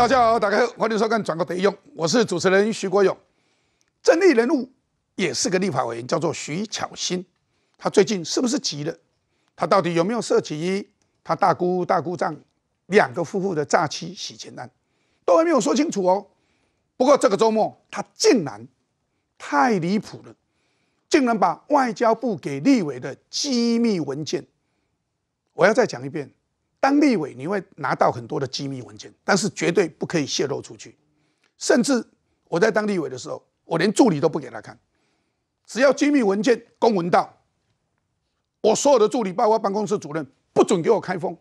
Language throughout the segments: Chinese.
大家好，大家好，欢迎收看《转告德一用》，我是主持人徐国勇。政界人物也是个立法委员，叫做徐巧芯。他最近是不是急了？他到底有没有涉及他大姑大姑丈两个夫妇的诈欺洗钱案？都还没有说清楚哦。不过这个周末，他竟然太离谱了，竟然把外交部给立委的机密文件，我要再讲一遍。当立委，你会拿到很多的机密文件，但是绝对不可以泄露出去。甚至我在当立委的时候，我连助理都不给他看，只要机密文件、公文到，我所有的助理，包括办公室主任，不准给我开封。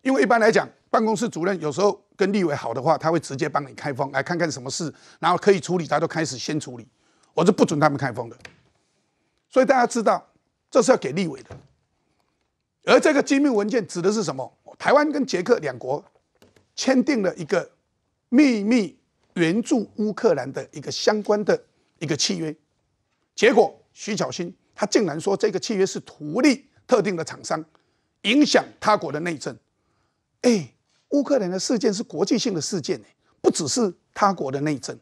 因为一般来讲，办公室主任有时候跟立委好的话，他会直接帮你开封，来看看什么事，然后可以处理，他都开始先处理。我是不准他们开封的。所以大家知道，这是要给立委的。而这个机密文件指的是什么？台湾跟捷克两国签订了一个秘密援助乌克兰的一个相关的一个契约，结果徐巧芯他竟然说这个契约是图利特定的厂商，影响他国的内政。哎，乌克兰的事件是国际性的事件，不只是他国的内政。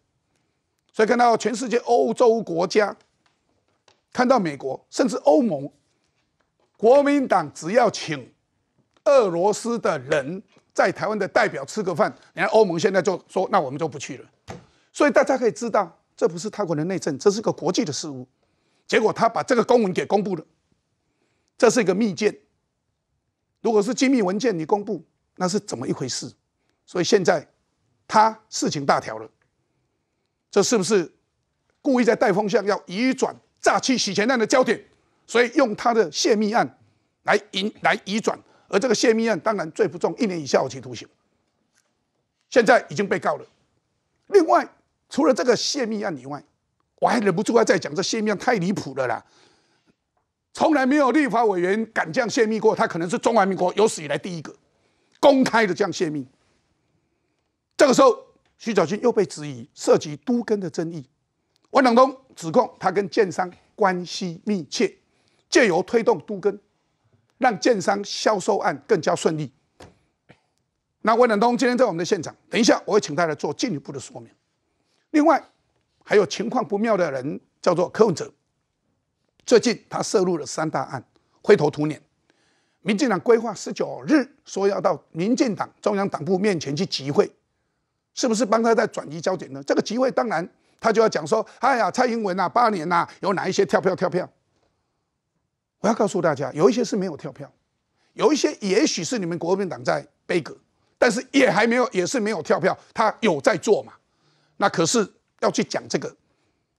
所以看到全世界欧洲国家，看到美国，甚至欧盟，国民党只要请。俄罗斯的人在台湾的代表吃个饭，你看欧盟现在就说那我们就不去了，所以大家可以知道，这不是泰国的内政，这是个国际的事务。结果他把这个公文给公布了，这是一个密件。如果是机密文件你公布，那是怎么一回事？所以现在他事情大条了，这是不是故意在带风向，要移转诈欺洗钱案的焦点？所以用他的泄密案来引来移转。而这个泄密案当然罪不重，一年以下有期徒刑，现在已经被告了。另外，除了这个泄密案以外，我还忍不住要再讲，这泄密案太离谱了啦！从来没有立法委员敢这样泄密过，他可能是中华民国有史以来第一个公开的这样泄密。这个时候，徐小俊又被质疑涉及都根的争议，万朗东指控他跟建商关系密切，借由推动都根。让建商销售案更加顺利。那温良东今天在我们的现场，等一下我会请他来做进一步的说明。另外，还有情况不妙的人叫做柯文哲，最近他涉入了三大案，灰头土脸。民进党规划十九日说要到民进党中央党部面前去集会，是不是帮他在转移焦点呢？这个集会当然他就要讲说：“哎呀，蔡英文啊，八年呐，有哪一些跳票跳票？”我要告诉大家，有一些是没有跳票，有一些也许是你们国民党在背阁，但是也还没有，也是没有跳票，他有在做嘛？那可是要去讲这个，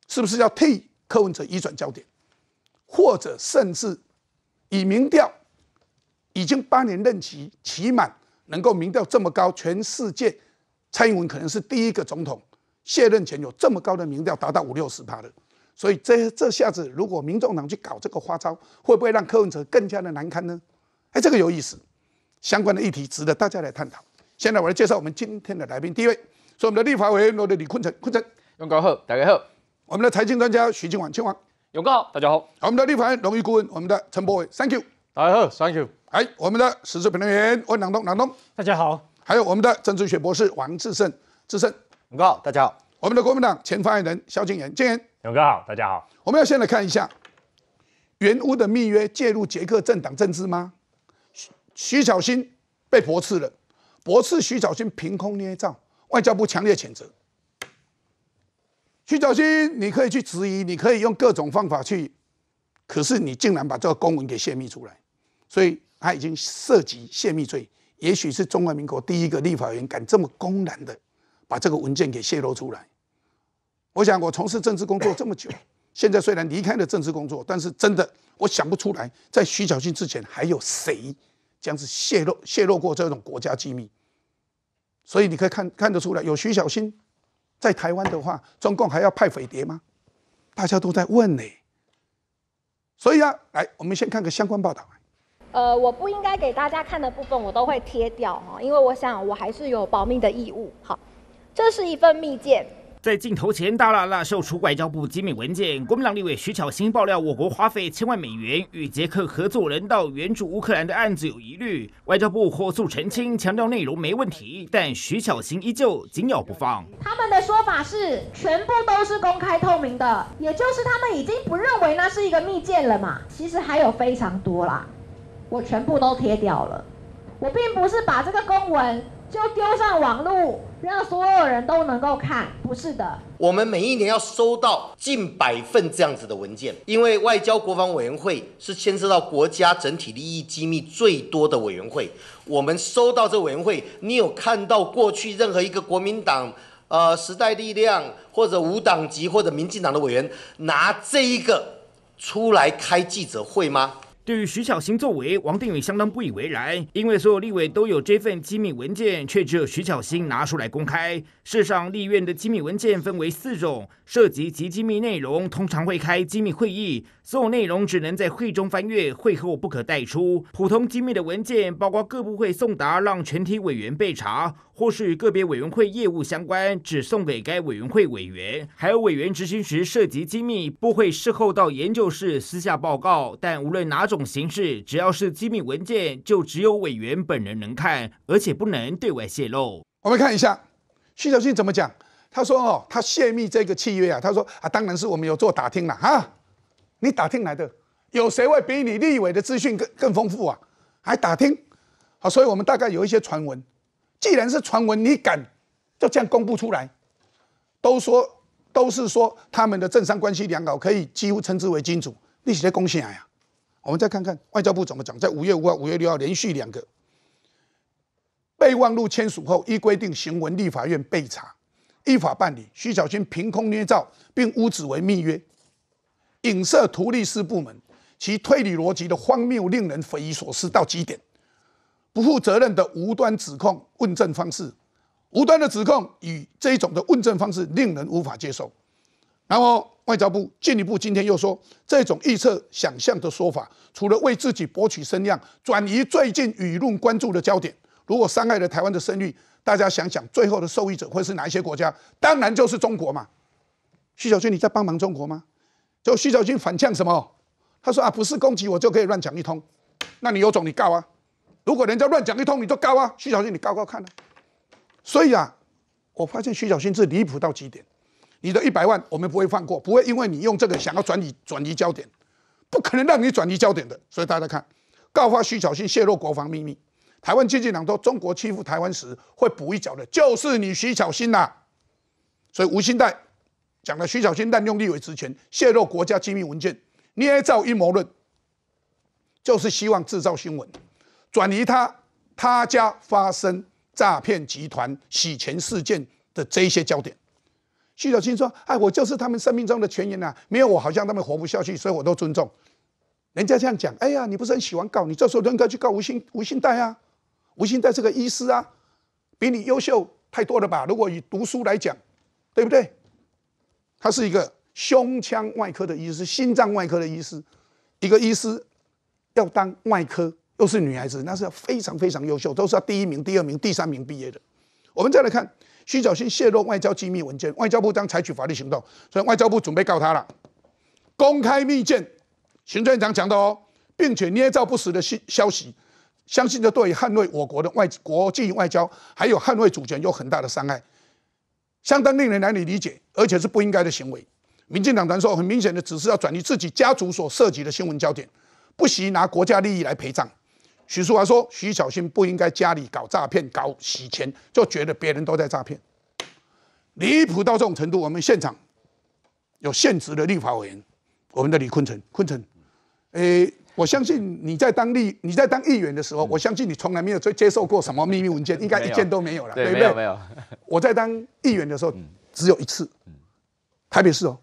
是不是要替柯文哲移转焦点，或者甚至以民调，已经八年任期期满，能够民调这么高，全世界蔡英文可能是第一个总统卸任前有这么高的民调，达到五六十趴的。所以这这下子，如果民众党去搞这个花招，会不会让柯文哲更加的难堪呢？哎，这个有意思，相关的议题值得大家来探讨。现在我来介绍我们今天的来宾，第一位是我们的立法委员罗德李坤城，坤城，永高好，大家好。我们的财经专家徐金网，金王，永高好，大家好。我们的立法院荣誉顾问，我们的陈柏伟，Thank you，大家好，Thank you。哎，我们的时事评论员温良东，良东，大家好。还有我们的政治学博士王志胜，志胜，永高好，大家好。我们的国民党前发言人萧敬言，敬言。勇哥好，大家好。我们要先来看一下，原屋的密约介入捷克政党政治吗？徐徐小新被驳斥了，驳斥徐小新凭空捏造，外交部强烈谴责。徐小新，你可以去质疑，你可以用各种方法去，可是你竟然把这个公文给泄密出来，所以他已经涉及泄密罪，也许是中华民国第一个立法员敢这么公然的把这个文件给泄露出来。我想，我从事政治工作这么久，现在虽然离开了政治工作，但是真的，我想不出来，在徐小新之前还有谁，这样子泄露泄露过这种国家机密。所以你可以看看得出来，有徐小新，在台湾的话，中共还要派匪谍吗？大家都在问呢。所以啊，来，我们先看个相关报道。呃，我不应该给大家看的部分，我都会贴掉哈，因为我想我还是有保密的义务。好，这是一份密件。在镜头前，大喇喇售出外交部机密文件，国民党立委徐巧玲爆料，我国花费千万美元与捷克合作人到援助乌克兰的案子有疑虑，外交部火速澄清，强调内容没问题，但徐巧玲依旧紧咬不放。他们的说法是全部都是公开透明的，也就是他们已经不认为那是一个密件了嘛？其实还有非常多啦，我全部都贴掉了，我并不是把这个公文。就丢上网络，让所有人都能够看，不是的。我们每一年要收到近百份这样子的文件，因为外交国防委员会是牵涉到国家整体利益机密最多的委员会。我们收到这委员会，你有看到过去任何一个国民党、呃时代力量或者无党籍或者民进党的委员拿这一个出来开记者会吗？对于徐巧芯作为，王定宇相当不以为然，因为所有立委都有这份机密文件，却只有徐巧芯拿出来公开。世上立院的机密文件分为四种，涉及及机密内容，通常会开机密会议，所有内容只能在会中翻阅，会后不可带出。普通机密的文件，包括各部会送达让全体委员备查，或是与个别委员会业务相关，只送给该委员会委员。还有委员执行时涉及机密，不会事后到研究室私下报告。但无论哪种形式，只要是机密文件，就只有委员本人能看，而且不能对外泄露。我们看一下。徐小信怎么讲？他说：“哦，他泄密这个契约啊，他说啊，当然是我们有做打听了啊，你打听来的，有谁会比你立委的资讯更更丰富啊？还打听，好，所以我们大概有一些传闻。既然是传闻，你敢就这样公布出来？都说都是说他们的政商关系良好，可以几乎称之为金主，立伟的贡献啊。我们再看看外交部怎么讲，在五月五号、五月六号连续两个。”备忘录签署后，依规定行文立法院备查，依法办理。徐小清凭空捏造，并污指为密约，影射图利斯部门，其推理逻辑的荒谬，令人匪夷所思到极点。不负责任的无端指控，问政方式无端的指控，与这一种的问政方式，令人无法接受。然后外交部进一步今天又说，这种臆测想象的说法，除了为自己博取声量，转移最近舆论关注的焦点。如果伤害了台湾的声誉，大家想想，最后的受益者会是哪一些国家？当然就是中国嘛。徐小军，你在帮忙中国吗？就徐小军反呛什么？他说啊，不是攻击我就可以乱讲一通。那你有种你告啊！如果人家乱讲一通，你就告啊。徐小军，你告告看。所以啊，我发现徐小军是离谱到极点。你的一百万，我们不会放过，不会因为你用这个想要转移转移焦点，不可能让你转移焦点的。所以大家看，告发徐小军泄露国防秘密。台湾经济党说，中国欺负台湾时会补一脚的，就是你徐小新呐。所以吴兴代讲了，徐小新滥用立委职权，泄露国家机密文件，捏造阴谋论，就是希望制造新闻，转移他他家发生诈骗集团洗钱事件的这一些焦点。徐小新说：“哎，我就是他们生命中的泉源呐，没有我好像他们活不下去，所以我都尊重人家这样讲。哎呀，你不是很喜欢告？你这时候应该去告吴兴吴兴代啊。”不信，在这个医师啊，比你优秀太多了吧？如果以读书来讲，对不对？他是一个胸腔外科的医师，心脏外科的医师。一个医师要当外科，又是女孩子，那是要非常非常优秀，都是要第一名、第二名、第三名毕业的。我们再来看徐小新泄露外交机密文件，外交部将采取法律行动，所以外交部准备告他了。公开密件，行政长讲的哦，并且捏造不实的信消息。相信这对捍卫我国的外国际外交还有捍卫主权有很大的伤害，相当令人难以理解，而且是不应该的行为。民进党团说，很明显的只是要转移自己家族所涉及的新闻焦点，不惜拿国家利益来陪葬。许淑华说，徐小新不应该家里搞诈骗、搞洗钱，就觉得别人都在诈骗，离谱到这种程度。我们现场有现职的立法委员，我们的李坤城，坤城，诶。我相信你在当立你在当议员的时候，我相信你从来没有接接受过什么秘密文件，应该一件都没有了，对不对？没有没有。我在当议员的时候，只有一次，台北市哦。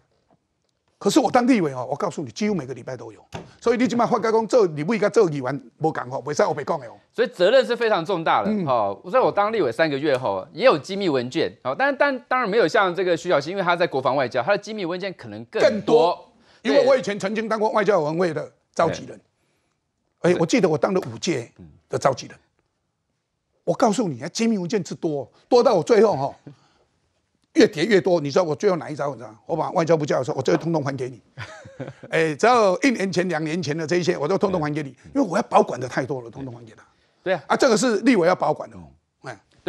可是我当立委哦，我告诉你，几乎每个礼拜都有。所以你起码换开工，这你不应该做议员，没讲哦，为啥我没讲哦？所以责任是非常重大的哦。所以我当立委三个月后，也有机密文件哦，但但当然没有像这个徐小新，因为他在国防外交，他的机密文件可能更多。因为我以前曾经当过外交文会的召集人。哎，我记得我当了五届的召集人。我告诉你啊，机密文件之多，多到我最后哈，越叠越多。你知道我最后哪一招？你知道？我把外交部叫来说，我这后通通还给你。哎，只要一年前、两年前的这一些，我都通通还给你，因为我要保管的太多了，通通还给他。对啊，啊，这个是立委要保管的。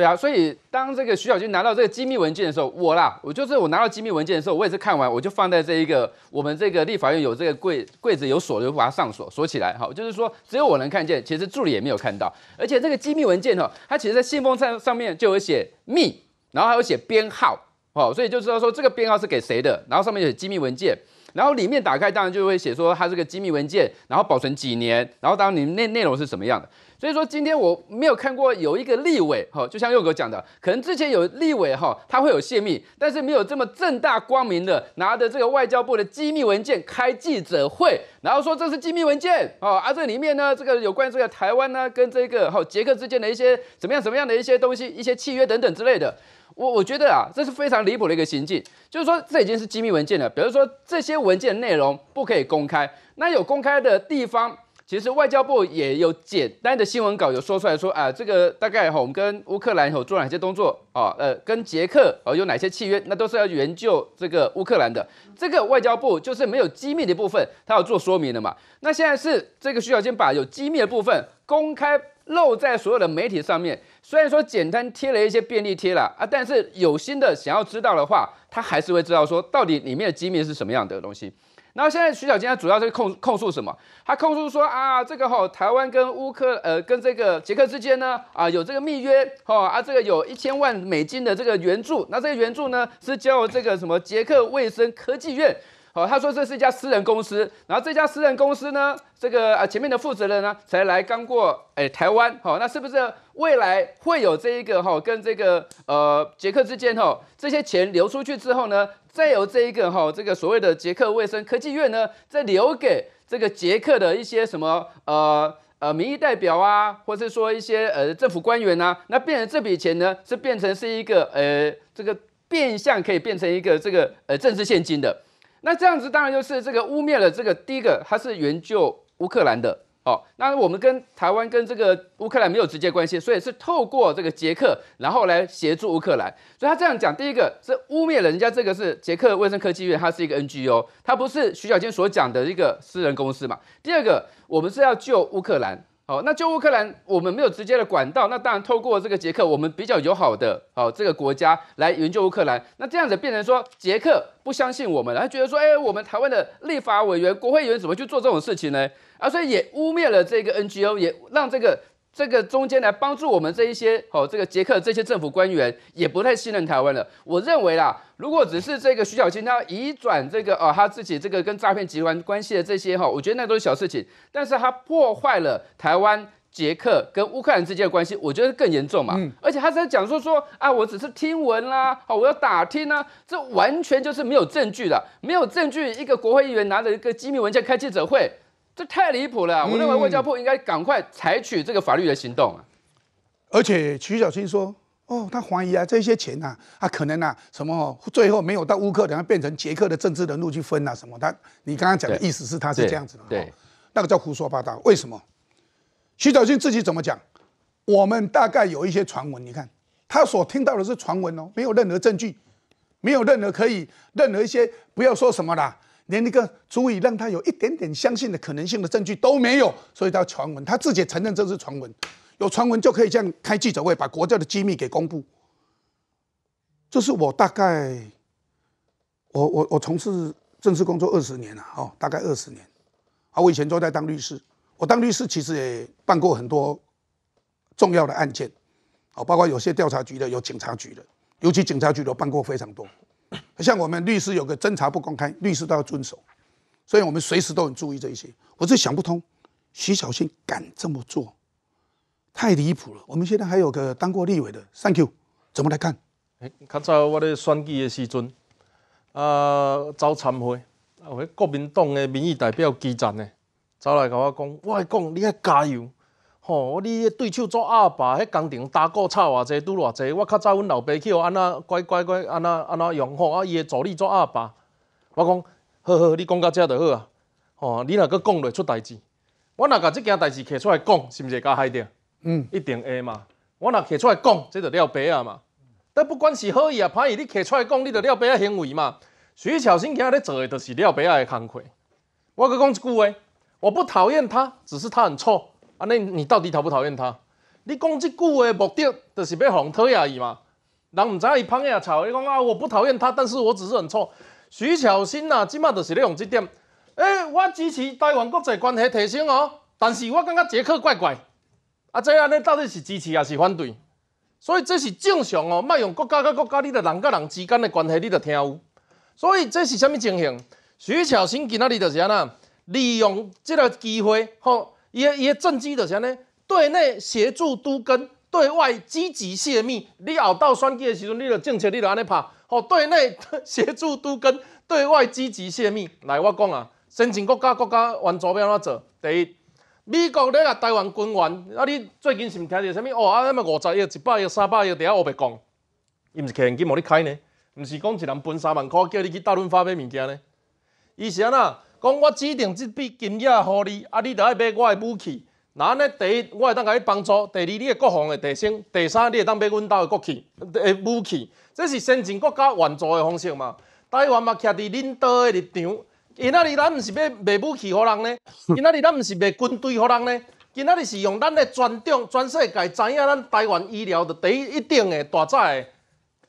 对啊，所以当这个徐小军拿到这个机密文件的时候，我啦，我就是我拿到机密文件的时候，我也是看完，我就放在这一个我们这个立法院有这个柜柜子有锁，就把它上锁，锁起来。好，就是说只有我能看见，其实助理也没有看到。而且这个机密文件哈，它其实在信封上上面就有写密，然后还有写编号哦，所以就知道说这个编号是给谁的。然后上面有机密文件，然后里面打开，当然就会写说它这个机密文件，然后保存几年，然后当然你内内容是什么样的。所以说，今天我没有看过有一个立委哈，就像右哥讲的，可能之前有立委哈，他会有泄密，但是没有这么正大光明的拿着这个外交部的机密文件开记者会，然后说这是机密文件哦，啊这里面呢，这个有关这个台湾呢跟这个哈捷克之间的一些怎么样怎么样的一些东西，一些契约等等之类的，我我觉得啊，这是非常离谱的一个行径，就是说这已经是机密文件了，比如说这些文件内容不可以公开，那有公开的地方。其实外交部也有简单的新闻稿，有说出来说啊，这个大概我们跟乌克兰做哪些动作啊，呃，跟捷克哦有哪些契约，那都是要援救这个乌克兰的。这个外交部就是没有机密的部分，它有做说明的嘛。那现在是这个需要先把有机密的部分公开露在所有的媒体上面。虽然说简单贴了一些便利贴了啊，但是有心的想要知道的话，他还是会知道说到底里面的机密是什么样的东西。然后现在徐小金他主要在控控诉什么？他控诉说啊，这个吼台湾跟乌克呃跟这个捷克之间呢啊有这个密约吼，啊这个有一千万美金的这个援助，那这个援助呢是交这个什么捷克卫生科技院。好，他说这是一家私人公司，然后这家私人公司呢，这个啊前面的负责人呢才来刚过哎台湾，好，那是不是未来会有这一个哈跟这个呃捷克之间哈这些钱流出去之后呢，再由这一个哈这个所谓的捷克卫生科技院呢，再留给这个捷克的一些什么呃呃民意代表啊，或是说一些呃政府官员呐，那变成这笔钱呢，是变成是一个呃这个变相可以变成一个这个呃政治现金的。那这样子当然就是这个污蔑了这个第一个，他是援救乌克兰的哦。那我们跟台湾跟这个乌克兰没有直接关系，所以是透过这个捷克，然后来协助乌克兰。所以他这样讲，第一个是污蔑人家这个是捷克卫生科技院，它是一个 NGO，它不是徐小坚所讲的一个私人公司嘛。第二个，我们是要救乌克兰。好，那就乌克兰，我们没有直接的管道，那当然透过这个捷克，我们比较友好的好这个国家来援救乌克兰。那这样子变成说捷克不相信我们，他觉得说，哎，我们台湾的立法委员、国会议员怎么去做这种事情呢？啊，所以也污蔑了这个 NGO，也让这个。这个中间来帮助我们这一些哦，这个捷克这些政府官员也不太信任台湾了。我认为啦，如果只是这个徐小清他移转这个哦，他自己这个跟诈骗集团关系的这些哈，我觉得那都是小事情。但是他破坏了台湾捷克跟乌克兰之间的关系，我觉得更严重嘛。而且他在讲说说啊，我只是听闻啦，好，我要打听呢，这完全就是没有证据的，没有证据，一个国会议员拿着一个机密文件开记者会。这太离谱了！我认为外交部应该赶快采取这个法律的行动啊！而且徐小青说：“哦，他怀疑啊，这些钱呐，他可能啊，什么最后没有到乌克兰，变成捷克的政治人物去分啊，什么？他你刚刚讲的意思是他是这样子，对？那个叫胡说八道。为什么？徐小青自己怎么讲？我们大概有一些传闻，你看他所听到的是传闻哦，没有任何证据，没有任何可以任何一些不要说什么啦。”连那个足以让他有一点点相信的可能性的证据都没有，所以叫传闻。他自己承认这是传闻，有传闻就可以这样开记者会，把国家的机密给公布。这是我大概，我我我从事政治工作二十年了，哦，大概二十年。啊，我以前都在当律师，我当律师其实也办过很多重要的案件，哦，包括有些调查局的，有警察局的，尤其警察局都办过非常多。像我们律师有个侦查不公开，律师都要遵守，所以我们随时都很注意这一些。我真想不通，徐小新敢这么做，太离谱了。我们现在还有个当过立委的，thank you，怎么来看？哎，卡在我的选举的时阵，啊，早参会啊，有啲国民党嘅民意代表基阵呢，走来跟我讲，我讲你要加油。哦，你对手做阿爸，迄工程打鼓差偌济，拄偌济？我较早阮老爸去，安那乖乖乖，安那安那用吼，啊伊助理做阿爸。我讲，呵呵，你讲到遮就好啊。哦，你若佮讲落出代志，我若甲即件代志摕出来讲，是毋是会较害着？嗯，一定会嘛。我若摕出来讲，这著了白啊嘛。但不管是好伊啊歹伊，你摕出来讲，你著了白啊行为嘛。徐小新今日做的就是了白啊行工课。我阁讲一句话，我不讨厌他，只是他很臭。啊，那你到底讨不讨厌他？你讲即句的目的，就是要哄讨厌而已嘛。人毋知伊捧伊阿吵，你讲啊，我不讨厌他，但是我只是很臭。徐巧芯呐，即马就是咧用这点。诶，我支持台湾国际关系提升哦，但是我感觉杰克怪怪。啊，即安尼到底是支持还是反对？所以这是正常哦，卖用国家甲国家，你的人甲人之间的关系，你著听。所以这是虾米情形？徐巧芯今仔日著是那，利用即个机会，吼。伊诶伊诶政绩就是安尼，对内协助都跟，对外积极泄密。你后到选举的时阵，你著政策，你著安尼拍。好，对内协助都跟，对外积极泄密。来，我讲啊，申请国家国家援助要安怎做？第一，美国咧给台湾军援。啊，你最近是毋听着啥物？哦啊，那么五十亿、一百亿、三百亿，伫遐乌白讲，伊毋是钱金无你开呢？毋是讲一人分三万块，叫你去大润发买物件呢？伊是安那？讲我指定即笔金额互你，啊，你著爱买我的武器。那呢，第一，我会当甲你帮助；，第二，你的国防会提升；，第三，你会当买阮兜的国旗、诶，武器。这是先进国家援助的方式嘛？台湾嘛，徛伫恁导的立场。今仔日咱毋是买买武器互人咧，今仔日咱毋是买军队互人咧，今仔日是用咱的尊重，全世界知影咱台湾医疗就第一一定的大诶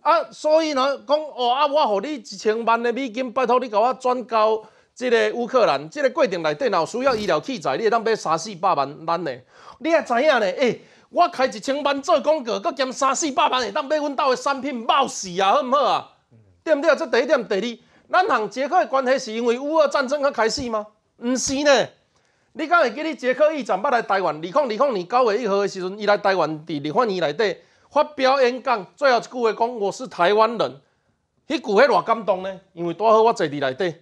啊，所以呢，讲哦，啊，我互你一千万的美金，拜托你甲我转交。即个乌克兰，即个程定底若有需要医疗器材，你会当买三四百万，咱的。你也知影呢？诶，我开一千万做广告，佮兼三四百万会当买阮兜的产品冒死啊，好毋好啊？对毋对这即第一点第二，咱行捷克的关系是因为乌俄战争佮开始吗？毋是呢。你敢会记你捷克议长八来台湾？二零二零年九月一号的时阵，伊来台湾伫立法院内底发表演讲，最后一句话讲我是台湾人，迄句迄偌感动呢？因为拄好我坐伫内底。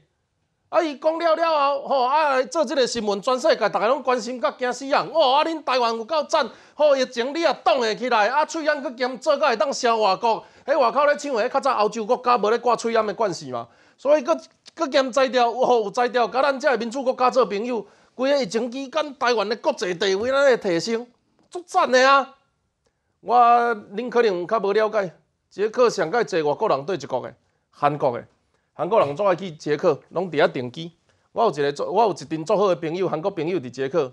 啊！伊讲了了后，吼啊来做即个新闻，全世界逐个拢关心甲惊死人。哦啊！恁台湾有够赞，吼疫情你也挡会起来，啊！喙烟佫兼做佮会当销外国，迄外口咧抢位，较早欧洲国家无咧挂喙烟的关系嘛。所以佫佫兼在调，哦有在调，甲咱遮个民主国家做朋友。规个疫情期间，台湾的国际地位咱会提升，足赞的啊！我恁可能较无了解，捷克上界坐外国人对一国的韩国的。韩国人做爱去捷克，拢伫遐定居。我有一个做，我有一阵做好的朋友，韩国朋友伫捷克，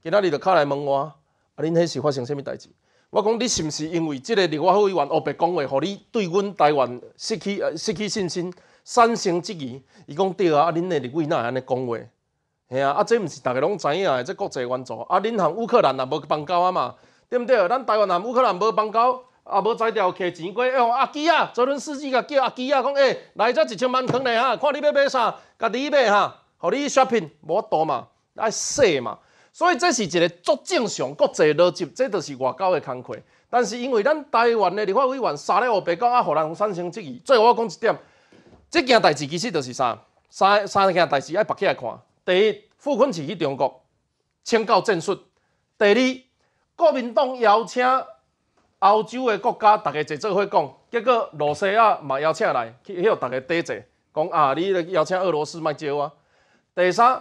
今仔日就卡来问我：，啊，恁迄时发生什物代志？我讲，你是毋是因为即个立法委员黑白讲话，互你对阮台湾失去失去信心，产生质疑？伊讲对啊，啊，恁的立委哪安尼讲话？吓啊，啊，这毋是逐个拢知影的，这国际援助。啊，恁向乌克兰也无帮交啊嘛，对毋对？咱台湾向乌克兰无帮交。啊，无才调摕钱过，哦，阿基亚，泽天司机甲叫阿基亚，讲诶，来遮一千万台咧哈，看你要买啥，甲你买哈，互你 shopping，无多嘛，爱说嘛，所以这是一个足正常国际逻辑，这就是外交的工课。但是因为咱台湾的立法委员三日我，白宫啊，互人产生质疑。最后我讲一点，即件代志其实就是啥，三三件代志爱绑起来看。第一，傅昆池去中国请教战术；第二，国民党邀请。欧洲的国家，逐个坐做伙讲，结果罗西也嘛邀请来，去迄逐个缀坐，讲啊，你邀请俄罗斯莫招啊。第三，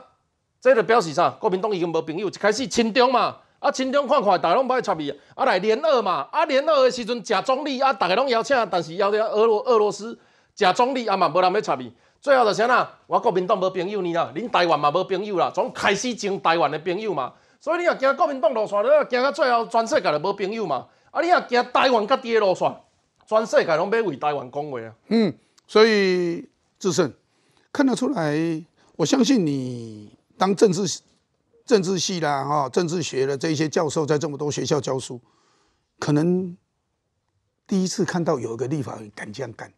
这就表示啥？国民党已经无朋友，一开始亲中嘛，啊，亲中看看，逐个拢不爱睬伊。啊来联俄嘛，啊联俄的时阵，假总理啊，逐个拢邀请，但是邀请俄罗俄罗斯假总理也嘛无人要睬伊。最后就啥啦？我国民党无朋友呢啦，恁台湾嘛无朋友啦，从开始争台湾的朋友嘛，所以你若惊国民党落山，你若惊到最后，全世界都无朋友嘛。啊！你也行台湾跟的路线，全世界拢要为台湾讲话啊！嗯，所以智胜看得出来，我相信你当政治政治系啦，哈，政治学的这些教授在这么多学校教书，可能第一次看到有一个立法敢这样干。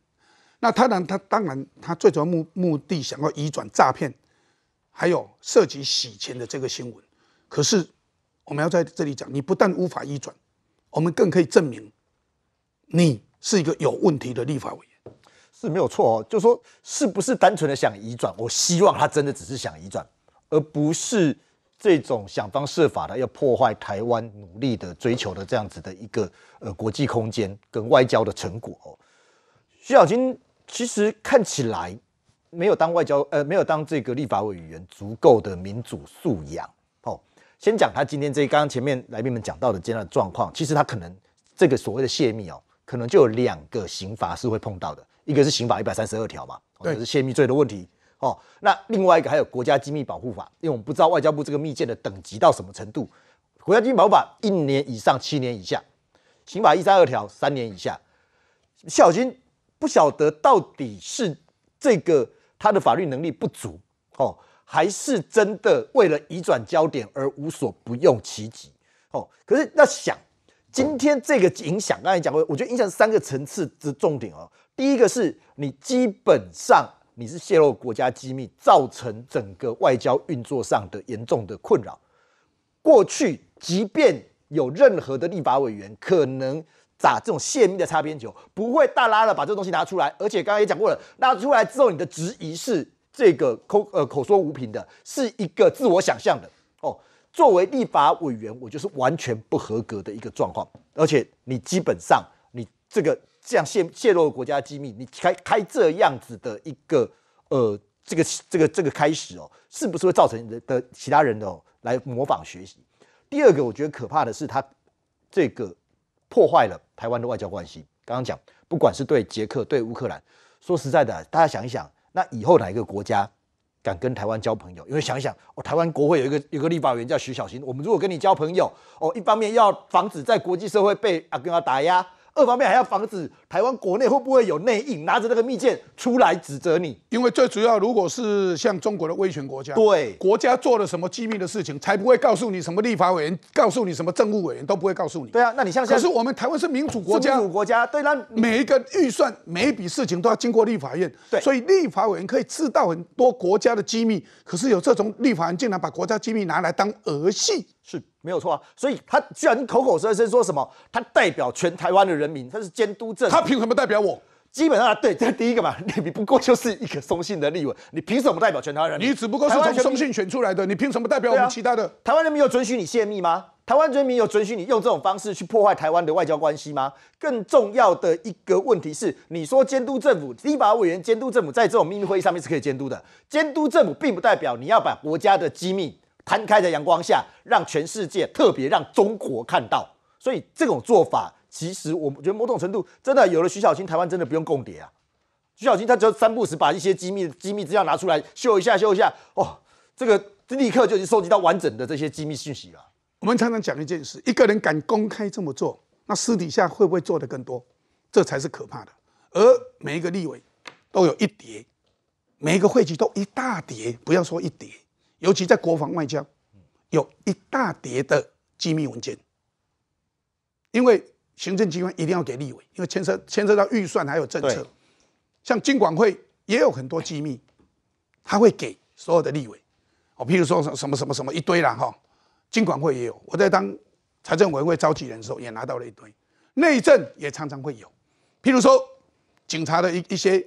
那他然，他当然他最主要目目的想要移转诈骗，还有涉及洗钱的这个新闻。可是我们要在这里讲，你不但无法移转。我们更可以证明，你是一个有问题的立法委员，是没有错哦。就说是不是单纯的想移转？我希望他真的只是想移转，而不是这种想方设法的要破坏台湾努力的追求的这样子的一个呃国际空间跟外交的成果哦。徐小金其实看起来没有当外交呃没有当这个立法委员足够的民主素养。先讲他今天这刚刚前面来宾们讲到的这样的状况，其实他可能这个所谓的泄密哦，可能就有两个刑罚是会碰到的，一个是刑法一百三十二条嘛，对，是泄密罪的问题哦。那另外一个还有国家机密保护法，因为我们不知道外交部这个密件的等级到什么程度，国家机密保护法一年以上七年以下，刑法一三二条三年以下，小金不晓得到底是这个他的法律能力不足哦。还是真的为了移转焦点而无所不用其极哦。可是要想今天这个影响，刚才讲过，我觉得影响三个层次之重点哦。第一个是你基本上你是泄露国家机密，造成整个外交运作上的严重的困扰。过去即便有任何的立法委员可能打这种泄密的擦边球，不会大拉的把这东西拿出来。而且刚刚也讲过了，拉出来之后你的质疑是。这个口呃口说无凭的是一个自我想象的哦。作为立法委员，我就是完全不合格的一个状况。而且你基本上你这个这样泄泄露国家机密，你开开这样子的一个呃这个这个这个开始哦，是不是会造成的其他人的哦来模仿学习？第二个，我觉得可怕的是他这个破坏了台湾的外交关系。刚刚讲不管是对捷克对乌克兰，说实在的，大家想一想。那以后哪一个国家敢跟台湾交朋友？因为想想，哦，台湾国会有一个有个立法员叫徐小新，我们如果跟你交朋友，哦，一方面要防止在国际社会被阿根廷打压。二方面还要防止台湾国内会不会有内应拿着这个密件出来指责你？因为最主要，如果是像中国的威权国家，对国家做了什么机密的事情，才不会告诉你什么立法委员，告诉你什么政务委员都不会告诉你。对啊，那你像想，可是我们台湾是民主国家，民主国家对，那每一个预算每一笔事情都要经过立法院，对，所以立法委员可以知道很多国家的机密。可是有这种立法人竟然把国家机密拿来当儿戏，是。没有错啊，所以他居然口口声声说什么他代表全台湾的人民，他是监督政，府，他凭什么代表我？基本上对，这第一个嘛，你不过就是一个松信的立委，你凭什么代表全台湾人？你只不过是从松信选出来的，你凭什么代表我们其他的？台湾人民有准许你泄密吗？台湾人民有准许你用这种方式去破坏台湾的外交关系吗？更重要的一个问题是，你说监督政府，立法委员监督政府，在这种秘密会议上面是可以监督的，监督政府并不代表你要把国家的机密。摊开的阳光下，让全世界，特别让中国看到。所以这种做法，其实我们觉得某种程度真的有了徐小青，台湾真的不用共谍啊。徐小青他只要三步时把一些机密机密资料拿出来秀一下秀一下，哦，这个立刻就已经收集到完整的这些机密信息了。我们常常讲一件事，一个人敢公开这么做，那私底下会不会做的更多？这才是可怕的。而每一个立委都有一叠，每一个会籍都一大叠，不要说一叠。尤其在国防外交，有一大叠的机密文件，因为行政机关一定要给立委，因为牵涉牵涉到预算还有政策。像经管会也有很多机密，他会给所有的立委。哦，譬如说什么什么什么一堆了哈，经管会也有。我在当财政委员会召集人的时候，也拿到了一堆。内政也常常会有，譬如说警察的一一些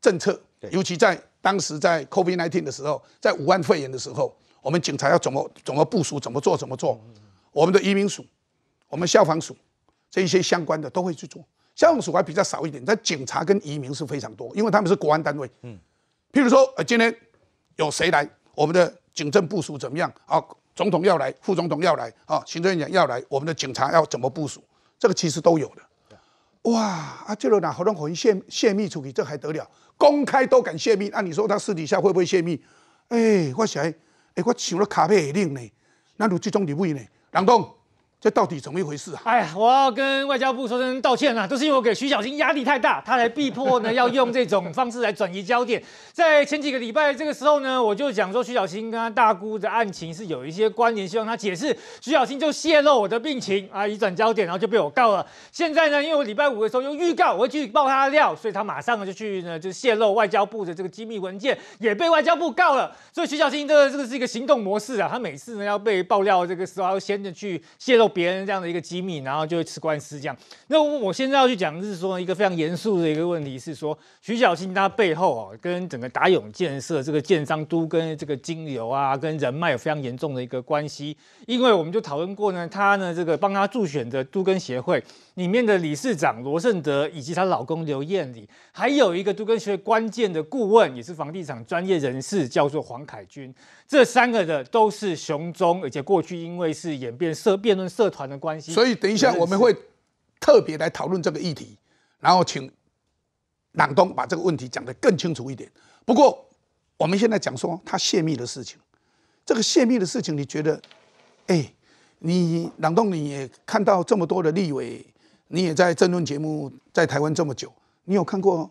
政策，尤其在。当时在 COVID-19 的时候，在五万肺炎的时候，我们警察要怎么怎么部署，怎么做怎么做？我们的移民署、我们消防署这一些相关的都会去做。消防署还比较少一点，但警察跟移民是非常多，因为他们是国安单位。嗯，譬如说，呃，今天有谁来，我们的警政部署怎么样？啊，总统要来，副总统要来，啊，行政院长要来，我们的警察要怎么部署？这个其实都有的。哇！啊，这个拿合同可以泄泄密出去，这还得了？公开都敢泄密，那你说他私底下会不会泄密？哎，我想，哎，我想了卡佩尔令呢，那如这种的位呢？郎东。这到底怎么一回事啊？哎呀，我要跟外交部说声道歉啊，都是因为我给徐小新压力太大，他才逼迫呢，要用这种方式来转移焦点。在前几个礼拜这个时候呢，我就讲说徐小新跟他大姑的案情是有一些关联，希望他解释。徐小新就泄露我的病情啊，移转焦点，然后就被我告了。现在呢，因为我礼拜五的时候又预告我会去爆他的料，所以他马上就去呢，就泄露外交部的这个机密文件，也被外交部告了。所以徐小新这个这个是一个行动模式啊，他每次呢要被爆料这个时候，要先的去泄露。别人这样的一个机密，然后就会吃官司这样。那我我现在要去讲，就是说一个非常严肃的一个问题，是说徐小庆他背后哦，跟整个达永建设这个建商都跟这个金流啊，跟人脉有非常严重的一个关系。因为我们就讨论过呢，他呢这个帮他助选的都跟协会。里面的理事长罗盛德，以及她老公刘艳丽，还有一个都跟学关键的顾问，也是房地产专业人士，叫做黄凯军。这三个的都是雄中，而且过去因为是演变社辩论社团的关系，所以等一下我们会特别来讨论这个议题。然后请朗东把这个问题讲得更清楚一点。不过我们现在讲说他泄密的事情，这个泄密的事情，你觉得？哎，你朗东你也看到这么多的立委。你也在争论节目，在台湾这么久，你有看过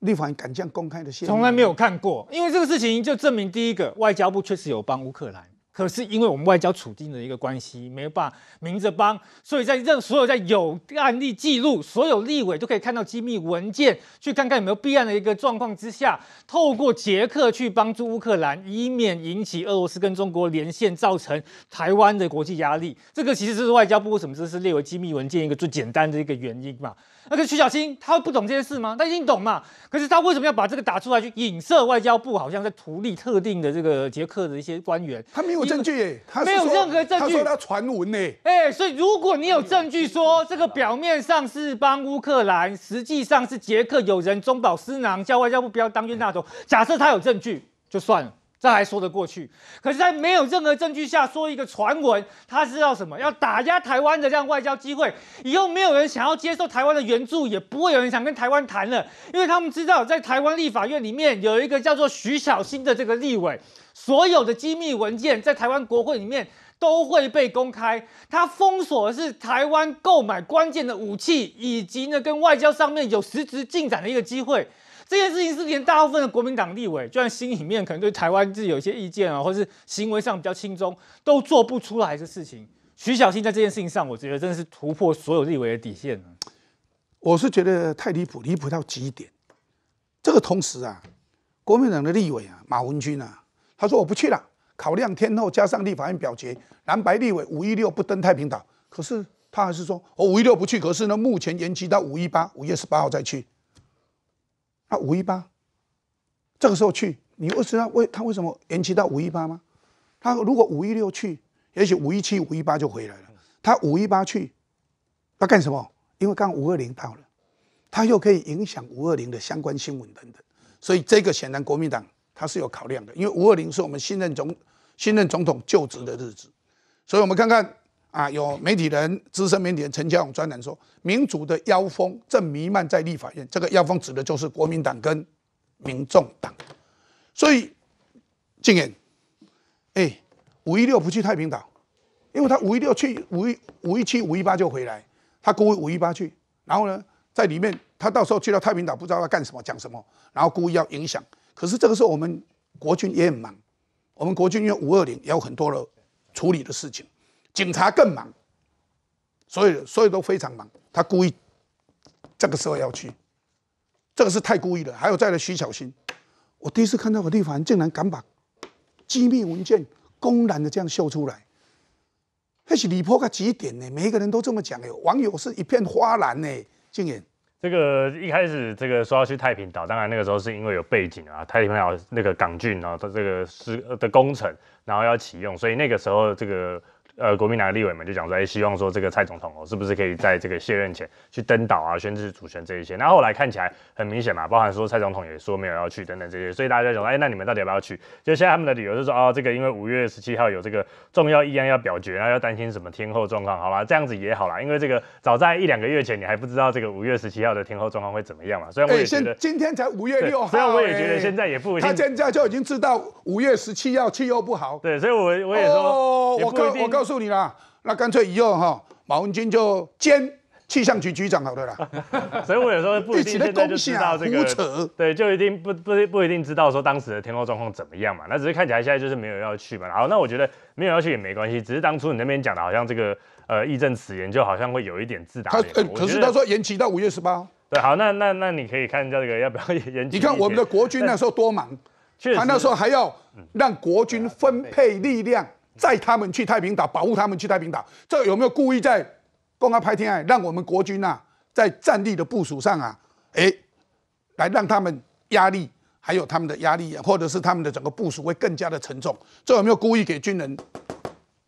立法院敢这样公开的泄从来没有看过，因为这个事情就证明第一个，外交部确实有帮乌克兰。可是因为我们外交处境的一个关系，没有办法明着帮，所以在任所有在有案例记录，所有立委都可以看到机密文件，去看看有没有避案的一个状况之下，透过捷克去帮助乌克兰，以免引起俄罗斯跟中国连线，造成台湾的国际压力。这个其实就是外交部为什么这是列为机密文件一个最简单的一个原因嘛？那个徐小新他会不懂这件事吗？他一定懂嘛？可是他为什么要把这个打出来去影射外交部，好像在图利特定的这个捷克的一些官员？他没有。证据，他没有任何证据，他说他传闻呢。哎，所以如果你有证据说这个表面上是帮乌克兰，实际上是捷克有人中饱私囊，叫外交部不要当冤大头，假设他有证据就算了。这还说得过去，可是，在没有任何证据下说一个传闻，他知道什么要打压台湾的这样外交机会，以后没有人想要接受台湾的援助，也不会有人想跟台湾谈了，因为他们知道在台湾立法院里面有一个叫做徐小新的这个立委，所有的机密文件在台湾国会里面都会被公开，他封锁的是台湾购买关键的武器，以及呢跟外交上面有实质进展的一个机会。这件事情是连大部分的国民党立委，就算心里面可能对台湾自己有一些意见啊，或是行为上比较轻松都做不出来的事情。徐小新在这件事情上，我觉得真的是突破所有立委的底线我是觉得太离谱，离谱到极点。这个同时啊，国民党的立委啊，马文君啊，他说我不去了。考量天后加上立法院表决，蓝白立委五一六不登太平岛，可是他还是说，我五一六不去。可是呢，目前延期到五一八，五月十八号再去。五一八，这个时候去，你二知道为他为什么延期到五一八吗？他如果五一六去，也许五一七、五一八就回来了。他五一八去，要干什么？因为刚五二零到了，他又可以影响五二零的相关新闻等等。所以这个显然国民党他是有考量的，因为五二零是我们新任总新任总统就职的日子，所以我们看看。啊，有媒体人资深媒体人陈家勇专栏说，民主的妖风正弥漫在立法院，这个妖风指的就是国民党跟民众党。所以，静言，哎，五一六不去太平岛，因为他五一六去五一五一七五一八就回来，他故意五一八去，然后呢，在里面他到时候去到太平岛，不知道要干什么讲什么，然后故意要影响。可是这个时候我们国军也很忙，我们国军因为五二零也有很多的处理的事情。警察更忙，所以所以都非常忙。他故意这个时候要去，这个是太故意了。还有在的徐小新，我第一次看到我绿环竟然敢把机密文件公然的这样秀出来，那是离谱个几点呢？每一个人都这么讲哎，网友是一片哗然呢，竟然。这个一开始这个说要去太平岛，当然那个时候是因为有背景啊，太平岛那个港郡啊，它这个是的工程，然后要启用，所以那个时候这个。呃，国民党的立委们就讲说，哎，希望说这个蔡总统哦，是不是可以在这个卸任前去登岛啊，宣示主权这一些。那后来看起来很明显嘛，包含说蔡总统也说没有要去等等这些，所以大家说，哎，那你们到底要不要去？就现在他们的理由就是说，哦，这个因为五月十七号有这个重要议案要表决，然后要担心什么天候状况。好吧，这样子也好啦，因为这个早在一两个月前你还不知道这个五月十七号的天候状况会怎么样嘛。所以我也觉得今天才五月六号，所以我也觉得现在也不一定。他现在就已经知道五月十七号气候不好。对，所以我我也说，我哥我哥。告诉你啦，那干脆以后哈，马文君就兼气象局局长好了啦。所以我有候不一定的东西啊，胡扯。对，就一定不不不一定知道说当时的天空状况怎么样嘛？那只是看起来现在就是没有要去嘛。好，那我觉得没有要去也没关系，只是当初你那边讲的好像这个呃义正辞严，就好像会有一点自打脸。可是他说延期到五月十八。对，好，那那那你可以看一下这个要不要延期？你看我们的国军那时候多忙，他那时候还要让国军分配力量。载他们去太平岛，保护他们去太平岛，这有没有故意在公开拍天爱，让我们国军呐在战地的部署上啊，哎，来让他们压力，还有他们的压力，或者是他们的整个部署会更加的沉重，这有没有故意给军人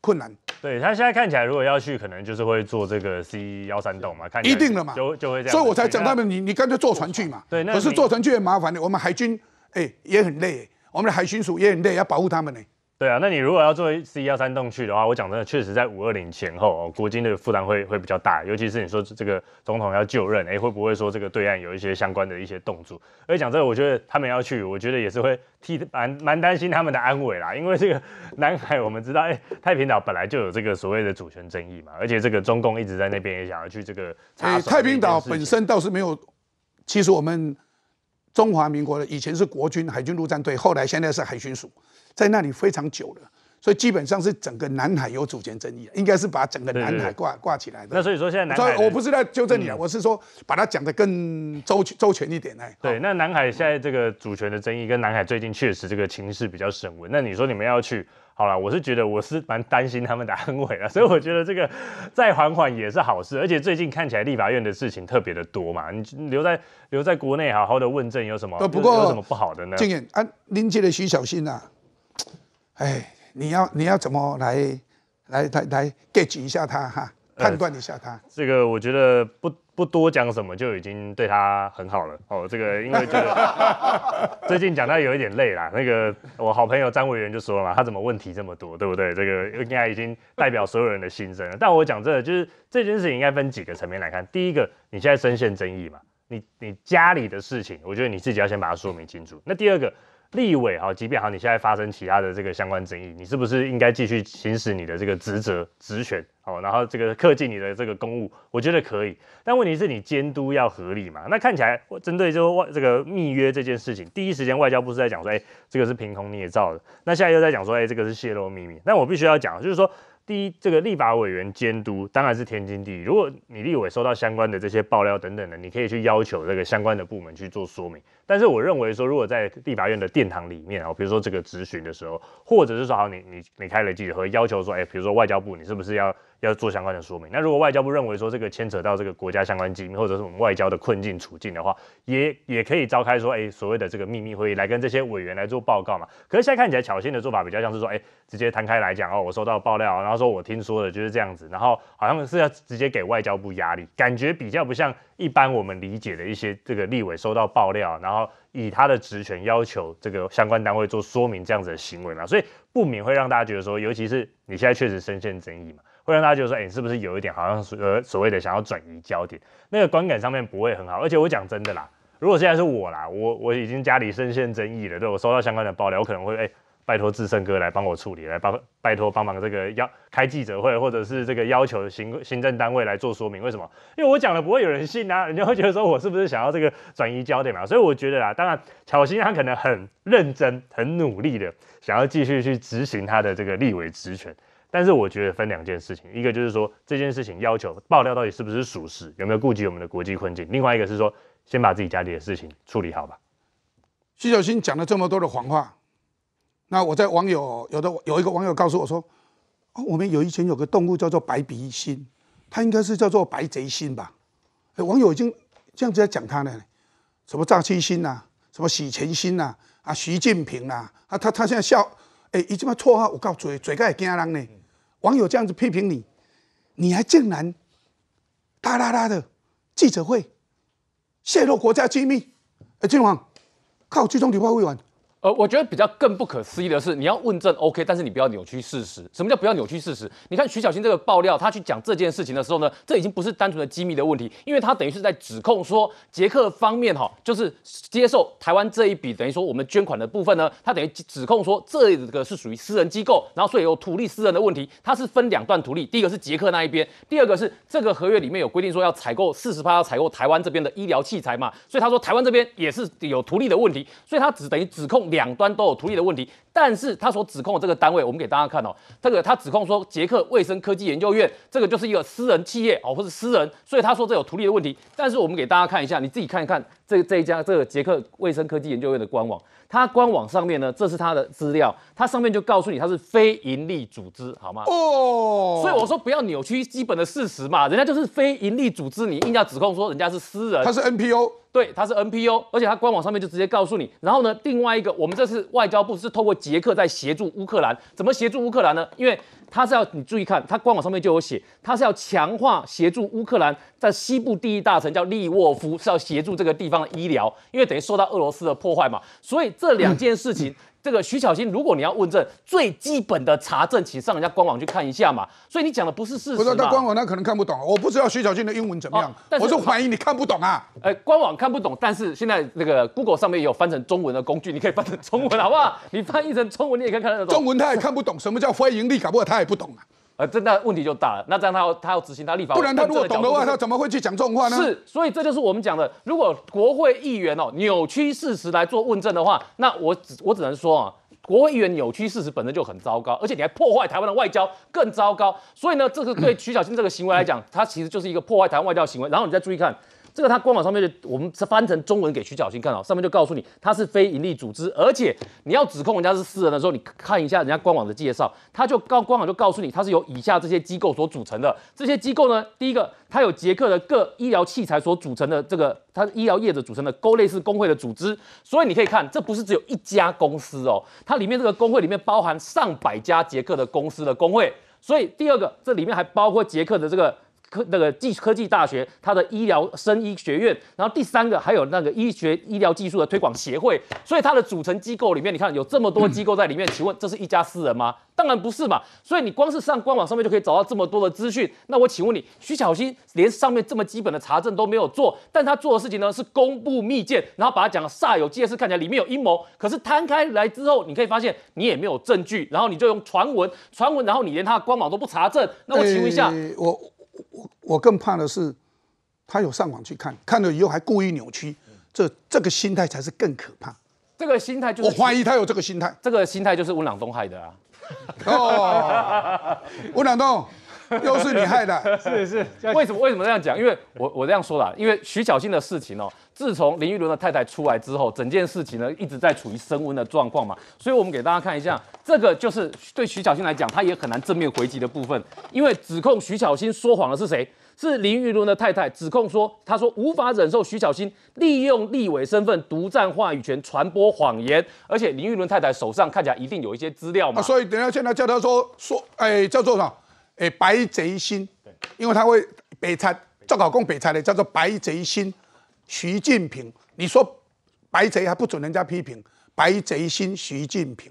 困难？对他现在看起来，如果要去，可能就是会坐这个 C 幺三栋嘛，看一定了嘛，就就会这样。所以我才讲他们，你你干脆坐船去嘛。可是坐船去也麻烦的，我们海军哎也很累，我们的海巡署也很累，要保护他们呢。对啊，那你如果要坐 C 幺三洞去的话，我讲真的，确实在五二零前后，国金的负担会会比较大，尤其是你说这个总统要就任，哎，会不会说这个对岸有一些相关的一些动作？而且讲真的，我觉得他们要去，我觉得也是会替蛮蛮担心他们的安危啦，因为这个南海我们知道，哎，太平岛本来就有这个所谓的主权争议嘛，而且这个中共一直在那边也想要去这个。哎，太平岛本身倒是没有，其实我们。中华民国的以前是国军海军陆战队，后来现在是海巡署，在那里非常久了，所以基本上是整个南海有主权争议，应该是把整个南海挂挂起来的。那所以说现在南海，我不是在纠正你啊，我是说把它讲得更周周全一点呢。对，那南海现在这个主权的争议，跟南海最近确实这个情势比较升温。那你说你们要去？好了，我是觉得我是蛮担心他们的安危了，所以我觉得这个再缓缓也是好事，而且最近看起来立法院的事情特别的多嘛，你留在留在国内好好的问政有什么？不过有什么不好的呢？静远啊，您觉得徐小新呐？哎，你要你要怎么来来来来 g a u 一下他哈，判断一下他？这个我觉得不。不多讲什么就已经对他很好了哦，这个因为这个 最近讲到有一点累啦。那个我好朋友张委员就说了，他怎么问题这么多，对不对？这个应该已经代表所有人的心声了。但我讲这个就是这件事情应该分几个层面来看。第一个，你现在深陷争议嘛，你你家里的事情，我觉得你自己要先把它说明清楚。那第二个。立委好，即便好你现在发生其他的这个相关争议，你是不是应该继续行使你的这个职责职权？好，然后这个恪尽你的这个公务，我觉得可以。但问题是，你监督要合理嘛？那看起来针对就外这个密约这件事情，第一时间外交部是在讲说，哎，这个是凭空捏造的。那现在又在讲说，哎，这个是泄露秘密。但我必须要讲，就是说。第一，这个立法委员监督当然是天经地义。如果你立委收到相关的这些爆料等等的，你可以去要求这个相关的部门去做说明。但是我认为说，如果在立法院的殿堂里面啊，比如说这个质询的时候，或者是说好你你你开了记者会，要求说，哎，比如说外交部，你是不是要？要做相关的说明。那如果外交部认为说这个牵扯到这个国家相关机密，或者是我们外交的困境处境的话，也也可以召开说，哎，所谓的这个秘密会议来跟这些委员来做报告嘛。可是现在看起来，巧心的做法比较像是说，哎，直接摊开来讲哦，我收到爆料，然后说我听说的就是这样子，然后好像是要直接给外交部压力，感觉比较不像一般我们理解的一些这个立委收到爆料，然后以他的职权要求这个相关单位做说明这样子的行为嘛。所以不免会让大家觉得说，尤其是你现在确实深陷争议嘛。会让大家就说：“哎，是不是有一点好像呃所谓的想要转移焦点？那个观感上面不会很好。”而且我讲真的啦，如果现在是我啦，我我已经家里深陷争议了，对我收到相关的爆料，我可能会哎拜托智胜哥来帮我处理，来帮拜托帮忙这个要开记者会，或者是这个要求行行政单位来做说明，为什么？因为我讲了不会有人信啊，人家会觉得说我是不是想要这个转移焦点嘛？所以我觉得啦，当然乔欣他可能很认真、很努力的想要继续去执行他的这个立委职权。但是我觉得分两件事情，一个就是说这件事情要求爆料到底是不是属实，有没有顾及我们的国际困境；另外一个是说，先把自己家里的事情处理好吧。徐小新讲了这么多的谎话，那我在网友有的有一个网友告诉我说，我们以前有个动物叫做白鼻心，它应该是叫做白贼心吧？哎，网友已经这样子在讲它呢，什么诈欺心呐，什么洗钱心呐，啊，习近平呐、啊，他他现在笑，哎，一这么错啊，我靠，嘴嘴盖会惊人呢。网友这样子批评你，你还竟然哒啦啦的记者会泄露国家机密，呃，军方靠，居中举报未完。呃，我觉得比较更不可思议的是，你要问证 OK，但是你不要扭曲事实。什么叫不要扭曲事实？你看徐小新这个爆料，他去讲这件事情的时候呢，这已经不是单纯的机密的问题，因为他等于是在指控说，捷克方面哈，就是接受台湾这一笔等于说我们捐款的部分呢，他等于指控说这个是属于私人机构，然后所以有土地私人的问题，他是分两段土地，第一个是捷克那一边，第二个是这个合约里面有规定说要采购四十八，要采购台湾这边的医疗器材嘛，所以他说台湾这边也是有土地的问题，所以他只等于指控。两端都有独立的问题。但是他所指控的这个单位，我们给大家看哦，这个他指控说捷克卫生科技研究院，这个就是一个私人企业哦，或是私人，所以他说这有独立的问题。但是我们给大家看一下，你自己看一看这这一家这个捷克卫生科技研究院的官网，它官网上面呢，这是它的资料，它上面就告诉你它是非营利组织，好吗？哦，所以我说不要扭曲基本的事实嘛，人家就是非营利组织，你硬要指控说人家是私人，它是 NPO，对，它是 NPO，而且它官网上面就直接告诉你。然后呢，另外一个我们这次外交部是透过。捷克在协助乌克兰，怎么协助乌克兰呢？因为他是要你注意看，他官网上面就有写，他是要强化协助乌克兰在西部第一大城叫利沃夫，是要协助这个地方的医疗，因为等于受到俄罗斯的破坏嘛，所以这两件事情。这个徐小军，如果你要问证最基本的查证，请上人家官网去看一下嘛。所以你讲的不是事实。不是，他官网他可能看不懂。我不知道徐小军的英文怎么样，我是怀疑你看不懂啊。哎，官网看不懂，但是现在那个 Google 上面也有翻成中文的工具，你可以翻成中文，好不好？你翻译成中文，你也可以看得懂。中文他也看不懂，什么叫非盈利搞不好他也不懂啊。呃，这那问题就大了。那这样他要他要执行他立法，不然他如果懂的话，他怎么会去讲这种话呢？是，所以这就是我们讲的，如果国会议员哦扭曲事实来做问政的话，那我只我只能说啊，国会议员扭曲事实本身就很糟糕，而且你还破坏台湾的外交，更糟糕。所以呢，这个对徐小新这个行为来讲，他其实就是一个破坏台湾外交行为。然后你再注意看。这个它官网上面，我们是翻成中文给徐小新看哦。上面就告诉你，它是非营利组织，而且你要指控人家是私人的时候，你看一下人家官网的介绍，他就告官网就告诉你，它是由以下这些机构所组成的。这些机构呢，第一个，它有捷克的各医疗器材所组成的这个，它医疗业者组成的勾类似工会的组织。所以你可以看，这不是只有一家公司哦，它里面这个工会里面包含上百家捷克的公司的工会。所以第二个，这里面还包括捷克的这个。科那个技科技大学，它的医疗生医学院，然后第三个还有那个医学医疗技术的推广协会，所以它的组成机构里面，你看有这么多机构在里面。请问这是一家私人吗？当然不是嘛。所以你光是上官网上面就可以找到这么多的资讯。那我请问你，徐小新连上面这么基本的查证都没有做，但他做的事情呢是公布密件，然后把它讲的煞有介事，看起来里面有阴谋。可是摊开来之后，你可以发现你也没有证据，然后你就用传闻，传闻，然后你连他的官网都不查证。那我请问一下，我。我我更怕的是，他有上网去看，看了以后还故意扭曲，这这个心态才是更可怕。这个心态就是我怀疑他有这个心态，这个心态就是温朗东害的啊。哦，温朗东。又是你害的，是 是，为什么为什么这样讲？因为我我这样说啦，因为徐小新的事情哦，自从林育伦的太太出来之后，整件事情呢一直在处于升温的状况嘛，所以我们给大家看一下，这个就是对徐小新来讲，他也很难正面回击的部分，因为指控徐小新说谎的是谁？是林育伦的太太，指控说他说无法忍受徐小新利用立委身份独占话语权，传播谎言，而且林育伦太太手上看起来一定有一些资料嘛，所以等下现在叫他说说，哎，叫做啥？诶，白贼心，因为他会北拆，赵老公北拆的叫做白贼心，徐近平，你说白贼他不准人家批评白贼心，徐近平，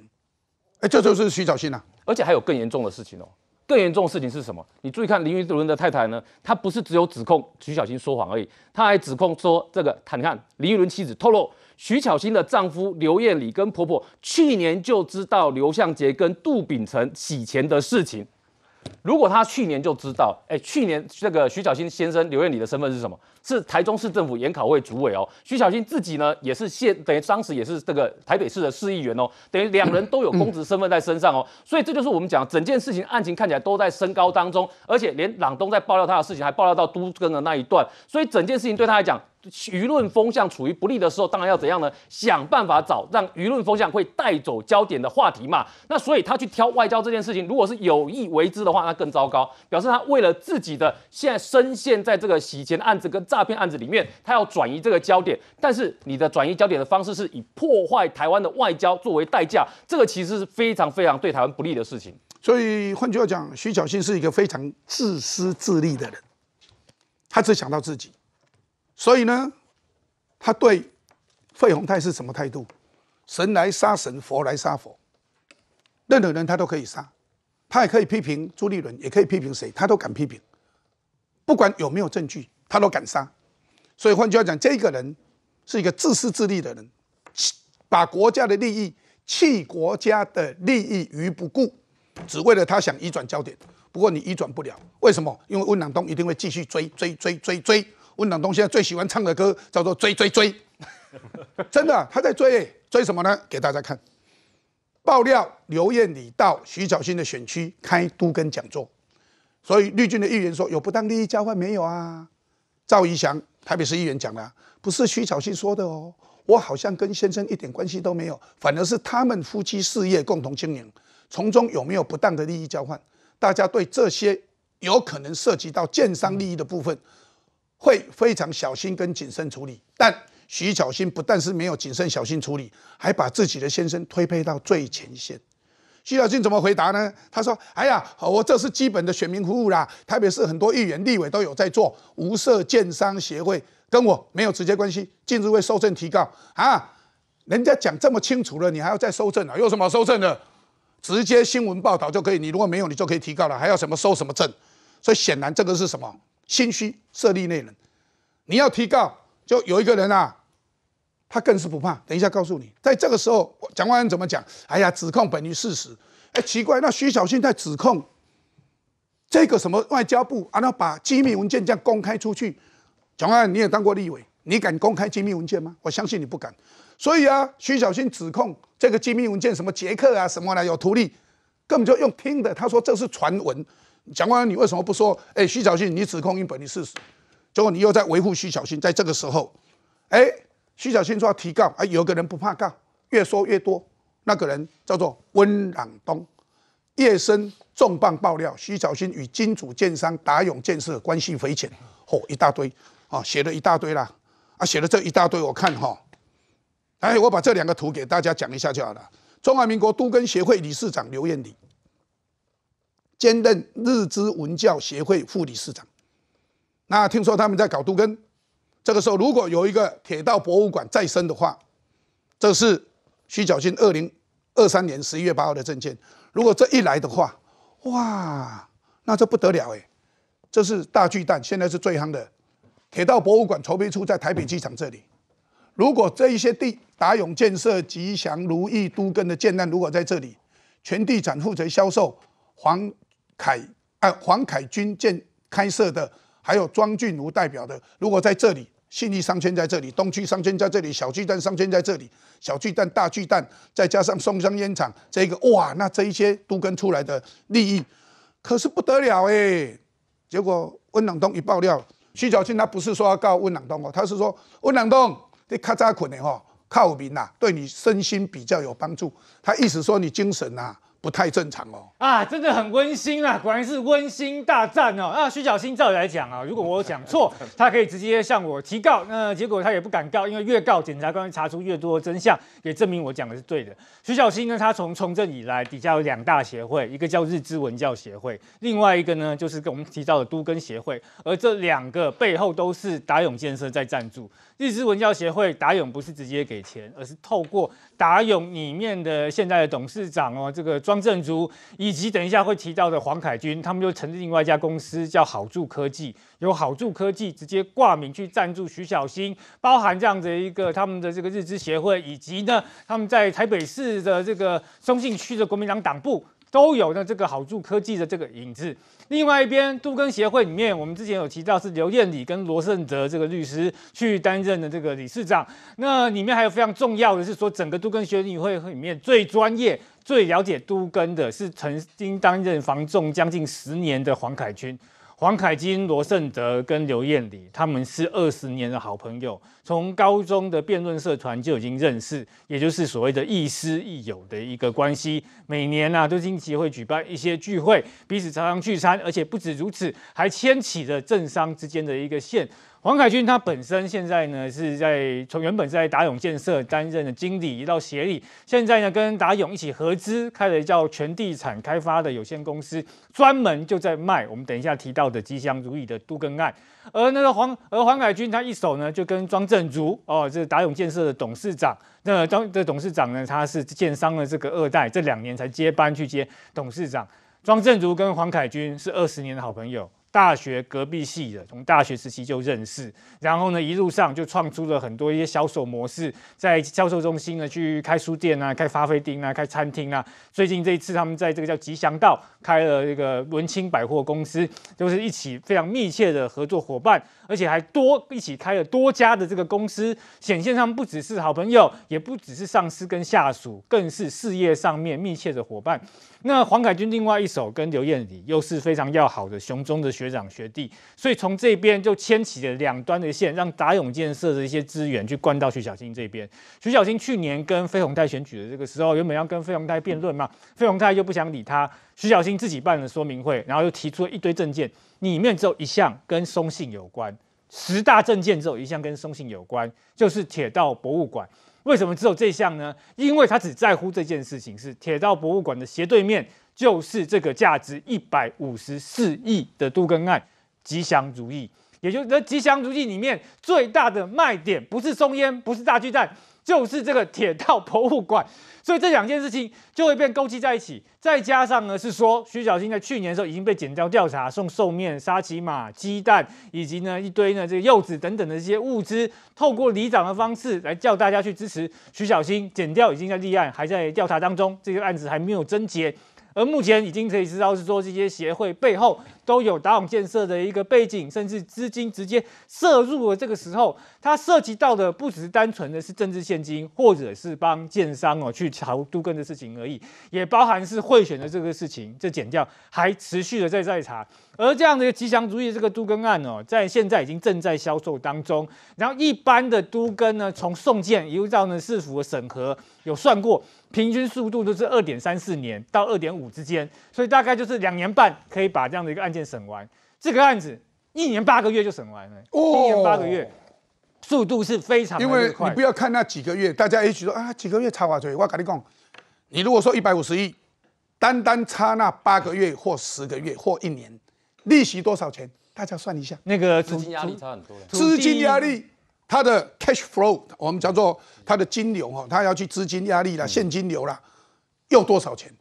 哎，这就是徐小新呐，而且还有更严重的事情哦，更严重的事情是什么？你注意看林依轮的太太呢，她不是只有指控徐小新说谎而已，她还指控说这个，你看林依轮妻子透露，徐小心的丈夫刘艳礼跟婆婆去年就知道刘向杰跟杜秉成洗钱的事情。如果他去年就知道，哎，去年这个徐小新先生刘彦理的身份是什么？是台中市政府研考会主委哦。徐小新自己呢，也是现等于当时也是这个台北市的市议员哦，等于两人都有公职身份在身上哦。所以这就是我们讲整件事情案情看起来都在升高当中，而且连朗东在爆料他的事情，还爆料到都更的那一段。所以整件事情对他来讲。舆论风向处于不利的时候，当然要怎样呢？想办法找让舆论风向会带走焦点的话题嘛。那所以他去挑外交这件事情，如果是有意为之的话，那更糟糕，表示他为了自己的现在深陷在这个洗钱案子跟诈骗案子里面，他要转移这个焦点。但是你的转移焦点的方式是以破坏台湾的外交作为代价，这个其实是非常非常对台湾不利的事情。所以换句话讲，徐小新是一个非常自私自利的人，他只想到自己。所以呢，他对费宏泰是什么态度？神来杀神，佛来杀佛，任何人他都可以杀，他也可以批评朱立伦，也可以批评谁，他都敢批评，不管有没有证据，他都敢杀。所以换句话讲，这个人是一个自私自利的人，把国家的利益弃国家的利益于不顾，只为了他想移转焦点。不过你移转不了，为什么？因为温朗东一定会继续追追追追追。温朗东现在最喜欢唱的歌叫做《追追追》，真的，他在追，追什么呢？给大家看，爆料刘燕礼到徐巧新的选区开都跟讲座，所以绿军的议员说有不当利益交换没有啊？赵怡翔台北市议员讲了，不是徐巧新说的哦，我好像跟先生一点关系都没有，反而是他们夫妻事业共同经营，从中有没有不当的利益交换？大家对这些有可能涉及到建商利益的部分。会非常小心跟谨慎处理，但徐巧芯不但是没有谨慎小心处理，还把自己的先生推配到最前线。徐巧芯怎么回答呢？他说：“哎呀，我这是基本的选民服务啦，特别是很多议员、立委都有在做无色建商协会，跟我没有直接关系。近日会收证提告啊，人家讲这么清楚了，你还要再收证啊？有什么收证的？直接新闻报道就可以。你如果没有，你就可以提告了，还要什么收什么证？所以显然这个是什么？”心虚，设立内人，你要提告，就有一个人啊，他更是不怕。等一下告诉你，在这个时候，蒋万安怎么讲？哎呀，指控本于事实。哎，奇怪，那徐小信在指控这个什么外交部，然那把机密文件这样公开出去。蒋万安你也当过立委，你敢公开机密文件吗？我相信你不敢。所以啊，徐小信指控这个机密文件什么杰克啊什么的有图利，根本就用听的，他说这是传闻。讲完了，你为什么不说？哎，徐小信，你指控因本，你试试。结果你又在维护徐小信。在这个时候，哎，徐小信说要提告。哎，有个人不怕告，越说越多。那个人叫做温朗东。夜深重磅爆料：徐小新与金主建商达永建设关系匪浅。嚯，一大堆啊，写了一大堆啦。啊，写了这一大堆，我看哈。哎，我把这两个图给大家讲一下就好了。中华民国都根协会理事长刘彦礼。兼任日资文教协会副理事长。那听说他们在搞都根，这个时候如果有一个铁道博物馆再生的话，这是徐小庆二零二三年十一月八号的证件。如果这一来的话，哇，那这不得了哎，这是大巨蛋，现在是最夯的。铁道博物馆筹备处在台北机场这里，如果这一些地达永建设、吉祥、如意、都根的建案如果在这里，全地产负责销售黄。凯啊黄凯军建开设的，还有庄俊如代表的。如果在这里，信义商圈在这里，东区商圈在这里，小巨蛋商圈在这里，小巨蛋、大巨蛋，再加上松江烟厂这个，哇，那这一些都跟出来的利益，可是不得了哎。结果温朗东一爆料，徐小庆他不是说要告温朗东哦，他是说温朗东你卡扎捆的吼，靠民呐，对你身心比较有帮助。他意思说你精神呐。不太正常哦！啊，真的很温馨啊，果然是温馨大战哦。那徐小新照理来讲啊，如果我讲错，他可以直接向我提告。那结果他也不敢告，因为越告检察官查出越多真相，也证明我讲的是对的。徐小新呢，他从从政以来，底下有两大协会，一个叫日知文教协会，另外一个呢就是跟我们提到的都根协会。而这两个背后都是达永建设在赞助。日知文教协会，达永不是直接给钱，而是透过。达勇里面的现在的董事长哦，这个庄正竹，以及等一下会提到的黄凯军，他们就成立另外一家公司叫好住科技，由好住科技直接挂名去赞助徐小新，包含这样的一个他们的这个日资协会，以及呢他们在台北市的这个中信区的国民党党部。都有呢这个好住科技的这个影子。另外一边，都更协会里面，我们之前有提到是刘彦礼跟罗胜泽这个律师去担任的这个理事长。那里面还有非常重要的是说，整个都更学理会里面最专业、最了解都更的是曾经担任房仲将近十年的黄凯君。黄凯金、罗胜德跟刘燕理，他们是二十年的好朋友，从高中的辩论社团就已经认识，也就是所谓的亦师亦友的一个关系。每年呢，都经协会举办一些聚会，彼此常常聚餐，而且不止如此，还牵起了政商之间的一个线。黄凯军他本身现在呢，是在从原本在达永建设担任的经理，到协理，现在呢跟达永一起合资开了叫全地产开发的有限公司，专门就在卖我们等一下提到的吉祥如意的都更案。而那个黄，而黄凯军他一手呢就跟庄正如哦，这达永建设的董事长，那庄这董事长呢他是建商的这个二代，这两年才接班去接董事长。庄正如跟黄凯军是二十年的好朋友。大学隔壁系的，从大学时期就认识，然后呢，一路上就创出了很多一些销售模式，在销售中心呢去开书店啊、开咖啡厅啊、开餐厅啊。最近这一次，他们在这个叫吉祥道开了一个文青百货公司，就是一起非常密切的合作伙伴，而且还多一起开了多家的这个公司，显现他们不只是好朋友，也不只是上司跟下属，更是事业上面密切的伙伴。那黄凯军另外一手跟刘彦理又是非常要好的熊中的学。学长学弟，所以从这边就牵起了两端的线，让达永建设的一些资源去灌到徐小菁这边。徐小菁去年跟飞鸿泰选举的这个时候，原本要跟飞鸿泰辩论嘛，飞鸿泰就不想理他，徐小菁自己办了说明会，然后又提出了一堆证件，里面只有一项跟松信有关，十大证件只有一项跟松信有关，就是铁道博物馆。为什么只有这项呢？因为他只在乎这件事情是铁道博物馆的斜对面。就是这个价值一百五十四亿的杜根案，吉祥如意，也就是这吉祥如意里面最大的卖点，不是松烟，不是大巨蛋，就是这个铁道博物馆。所以这两件事情就会被勾稽在一起。再加上呢，是说徐小新在去年的时候已经被检掉调查，送寿面、沙琪玛、鸡蛋，以及呢一堆呢这个柚子等等的一些物资，透过礼长的方式来叫大家去支持徐小新。检掉已经在立案，还在调查当中，这个案子还没有侦结。而目前已经可以知道，是说这些协会背后都有打网建设的一个背景，甚至资金直接涉入了。这个时候，它涉及到的不只是单纯的是政治现金，或者是帮建商哦去炒都更的事情而已，也包含是贿选的这个事情。这减掉还持续的在在查。而这样的一个吉祥如意这个都更案哦，在现在已经正在销售当中。然后一般的都更呢，从送件一直到呢市府的审核，有算过平均速度都是二点三四年到二点五之间，所以大概就是两年半可以把这样的一个案件审完。这个案子一年八个月就审完了，一年八个月，速度是非常快。因为你不要看那几个月，大家也许说啊几个月插花嘴，我跟你讲，你如果说一百五十亿，单单差那八个月或十个月或一年。利息多少钱？大家算一下。那个资金压力差很多资金压力，它的 cash flow，我们叫做它的金流哦，它要去资金压力啦，现金流啦，要多少钱？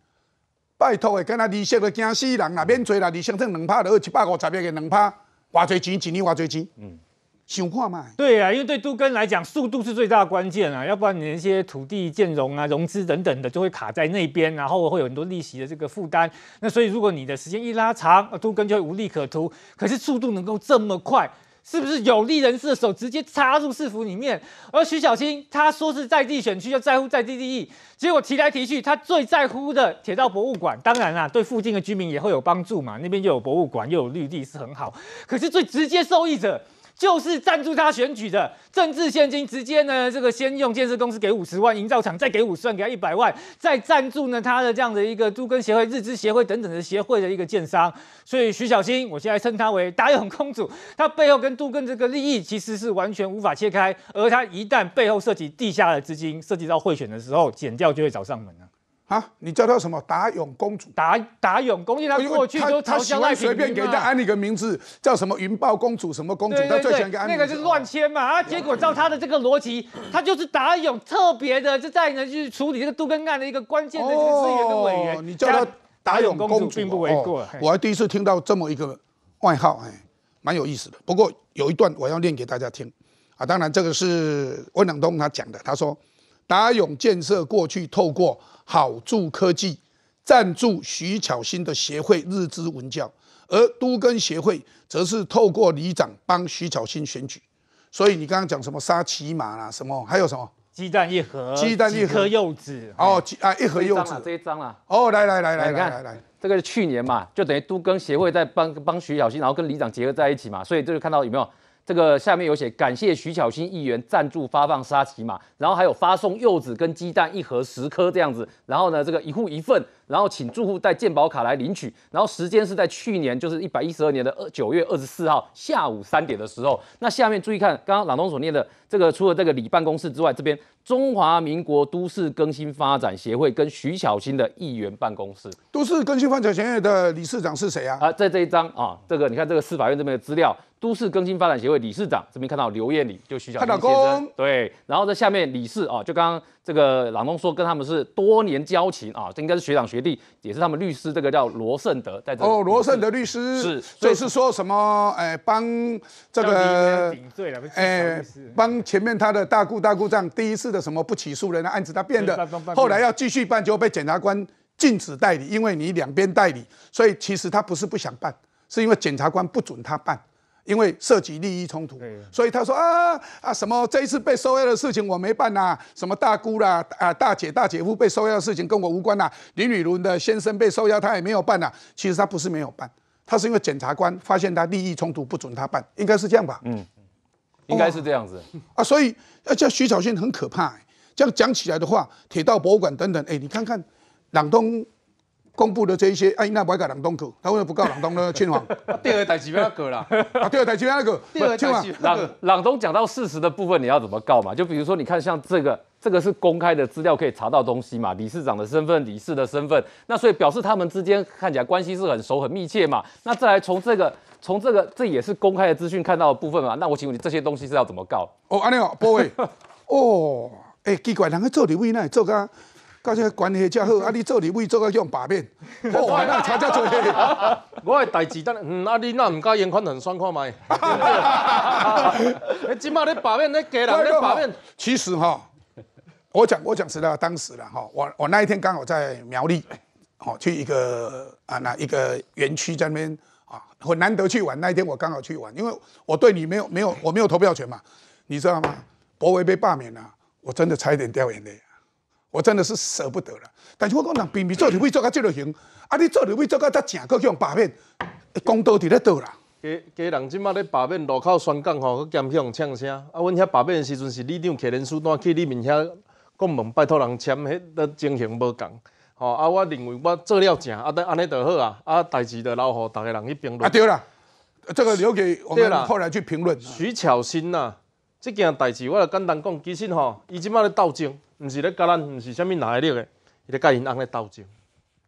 拜托的，跟他利息都惊死人，啦，免追啦？利息称两趴的二七百五十页给两趴，花最钱，一年花最钱？嗯。消化嘛？对呀，因为对都根来讲，速度是最大的关键啊，要不然你那些土地建融啊、融资等等的，就会卡在那边，然后会有很多利息的这个负担。那所以，如果你的时间一拉长，都根就会无利可图。可是速度能够这么快，是不是有利人士的手直接插入市府里面？而徐小青他说是在地选区就在乎在地利益，结果提来提去，他最在乎的铁道博物馆，当然啦，对附近的居民也会有帮助嘛，那边又有博物馆又有绿地是很好。可是最直接受益者。就是赞助他选举的政治现金，直接呢，这个先用建设公司给五十万，营造厂再给五十万，给他一百万，再赞助呢他的这样的一个都根协会、日资协会等等的协会的一个建商。所以徐小新，我现在称他为达勇公主，他背后跟都根这个利益其实是完全无法切开。而他一旦背后涉及地下的资金，涉及到贿选的时候，剪掉就会找上门了。啊！你叫他什么？达勇公主，达达勇公主。他过去都他喜欢随便给他安一个名字，叫什么云豹公主，什么公主，他最喜欢安那个就是乱签嘛。啊！结果照他的这个逻辑，他就是达勇特别的，就在呢去处理这个杜根案的一个关键资源的委员。你叫他达勇公主，并不为过。我还第一次听到这么一个外号，哎，蛮有意思的。不过有一段我要念给大家听啊！当然这个是温朗东他讲的，他说达勇建设过去透过。好助科技赞助徐巧芯的协会日之文教，而都更协会则是透过里长帮徐巧芯选举，所以你刚刚讲什么沙琪玛啦，什么还有什么鸡蛋一盒，鸡蛋一盒柚子，哦，啊一盒柚子，这一张啦，哦，来来来来，来来。这个是去年嘛，就等于都更协会在帮帮徐巧欣，然后跟里长结合在一起嘛，所以这就看到有没有？这个下面有写感谢徐巧芯议员赞助发放沙琪玛，然后还有发送柚子跟鸡蛋一盒十颗这样子，然后呢，这个一户一份。然后请住户带健保卡来领取。然后时间是在去年，就是一百一十二年的二九月二十四号下午三点的时候。那下面注意看，刚刚朗东所念的这个，除了这个李办公室之外，这边中华民国都市更新发展协会跟徐小新的议员办公室，都市更新发展协会的理事长是谁啊？啊，在这一张啊，这个你看这个司法院这边的资料，都市更新发展协会理事长这边看到刘艳理就徐巧芯先生。对，然后在下面理事啊，就刚刚这个朗东说跟他们是多年交情啊，这应该是学长。学弟也是他们律师，这个叫罗胜德，在这哦，罗胜德律师是，就是说什么？哎，帮这个哎，帮前面他的大姑大这样第一次的什么不起诉人的案子，他变的，后来要继续办，就被检察官禁止代理，因为你两边代理，所以其实他不是不想办，是因为检察官不准他办。因为涉及利益冲突，所以他说啊啊什么这一次被收押的事情我没办呐，什么大姑啦啊大姐大姐夫被收押的事情跟我无关呐，李女如的先生被收押他也没有办呐，其实他不是没有办，他是因为检察官发现他利益冲突不准他办，应该是这样吧？嗯，应该是这样子啊，所以叫徐巧芯很可怕，这样讲起来的话，铁道博物馆等等，哎，你看看，朗东。公布的这一些，阿英他不还告朗东个，他为什么不告朗东呢？清 皇，第二个台几万个啦，第二个台几万个，第二代，青黄，郎郎东讲到事实的部分，你要怎么告嘛？就比如说，你看像这个，这个是公开的资料，可以查到东西嘛？理事长的身份，理事的身份，那所以表示他们之间看起来关系是很熟、很密切嘛？那再来从这个，从这个，这也是公开的资讯看到的部分嘛？那我请问你，这些东西是要怎么告？哦，安尼哦，波威，哦，哎，奇怪，人家做李威呢？做个。搞些关系才好 啊！你做你伟做个用把面，我 闲差这多。我的代志等，嗯，啊你那唔敢用看很算看卖。你起码你把面，你家人，你把面。其实哈，我讲我讲实的，当时了哈，我我那一天刚好在苗栗，好去一个啊那一个园区在那边啊，很难得去玩。那一天我刚好去玩，因为我对你没有没有我没有投票权嘛，你知道吗？博威被罢免了，我真的差一点掉眼泪。我真的是舍不得了，但是我讲人明明做刘备做到这落型，啊你做刘备做到才正搁去用白面，讲到伫咧倒啦。家家人即摆咧罢免路口宣讲吼，搁兼去用呛声。啊，阮遐罢免的时阵是李长客人书单去你面遐，共问拜托人签，迄个情形无共哦啊，我认为我做了正，啊，安尼就好啊，啊，代志就留互逐个人去评论。啊对啦，这个留给我们后来去评论。徐巧心呐。这件代志，我来简单讲。其实吼，伊即摆咧斗争，毋是咧甲咱，毋是甚么哪一类个，咧甲因阿咧斗争。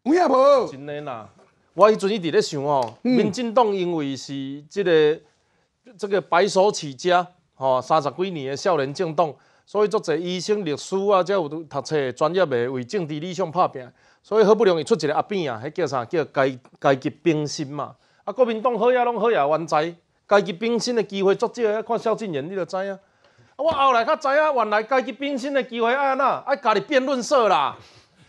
有影无？真诶啦。我以前一直咧想吼，民进党因为是即个这个白手起家吼，三十几年诶少年政党，所以足侪医生、律师啊，才有读册专业诶，为政治理想拍拼，所以好不容易出一个阿扁啊，迄叫啥？叫阶阶级冰心嘛。啊，国民党好呀，拢好呀，冤哉。阶级冰心诶机会作少，看萧敬仁，你著知影。我后来才知啊，原来家己变身的机会爱安那，爱家己辩论社啦。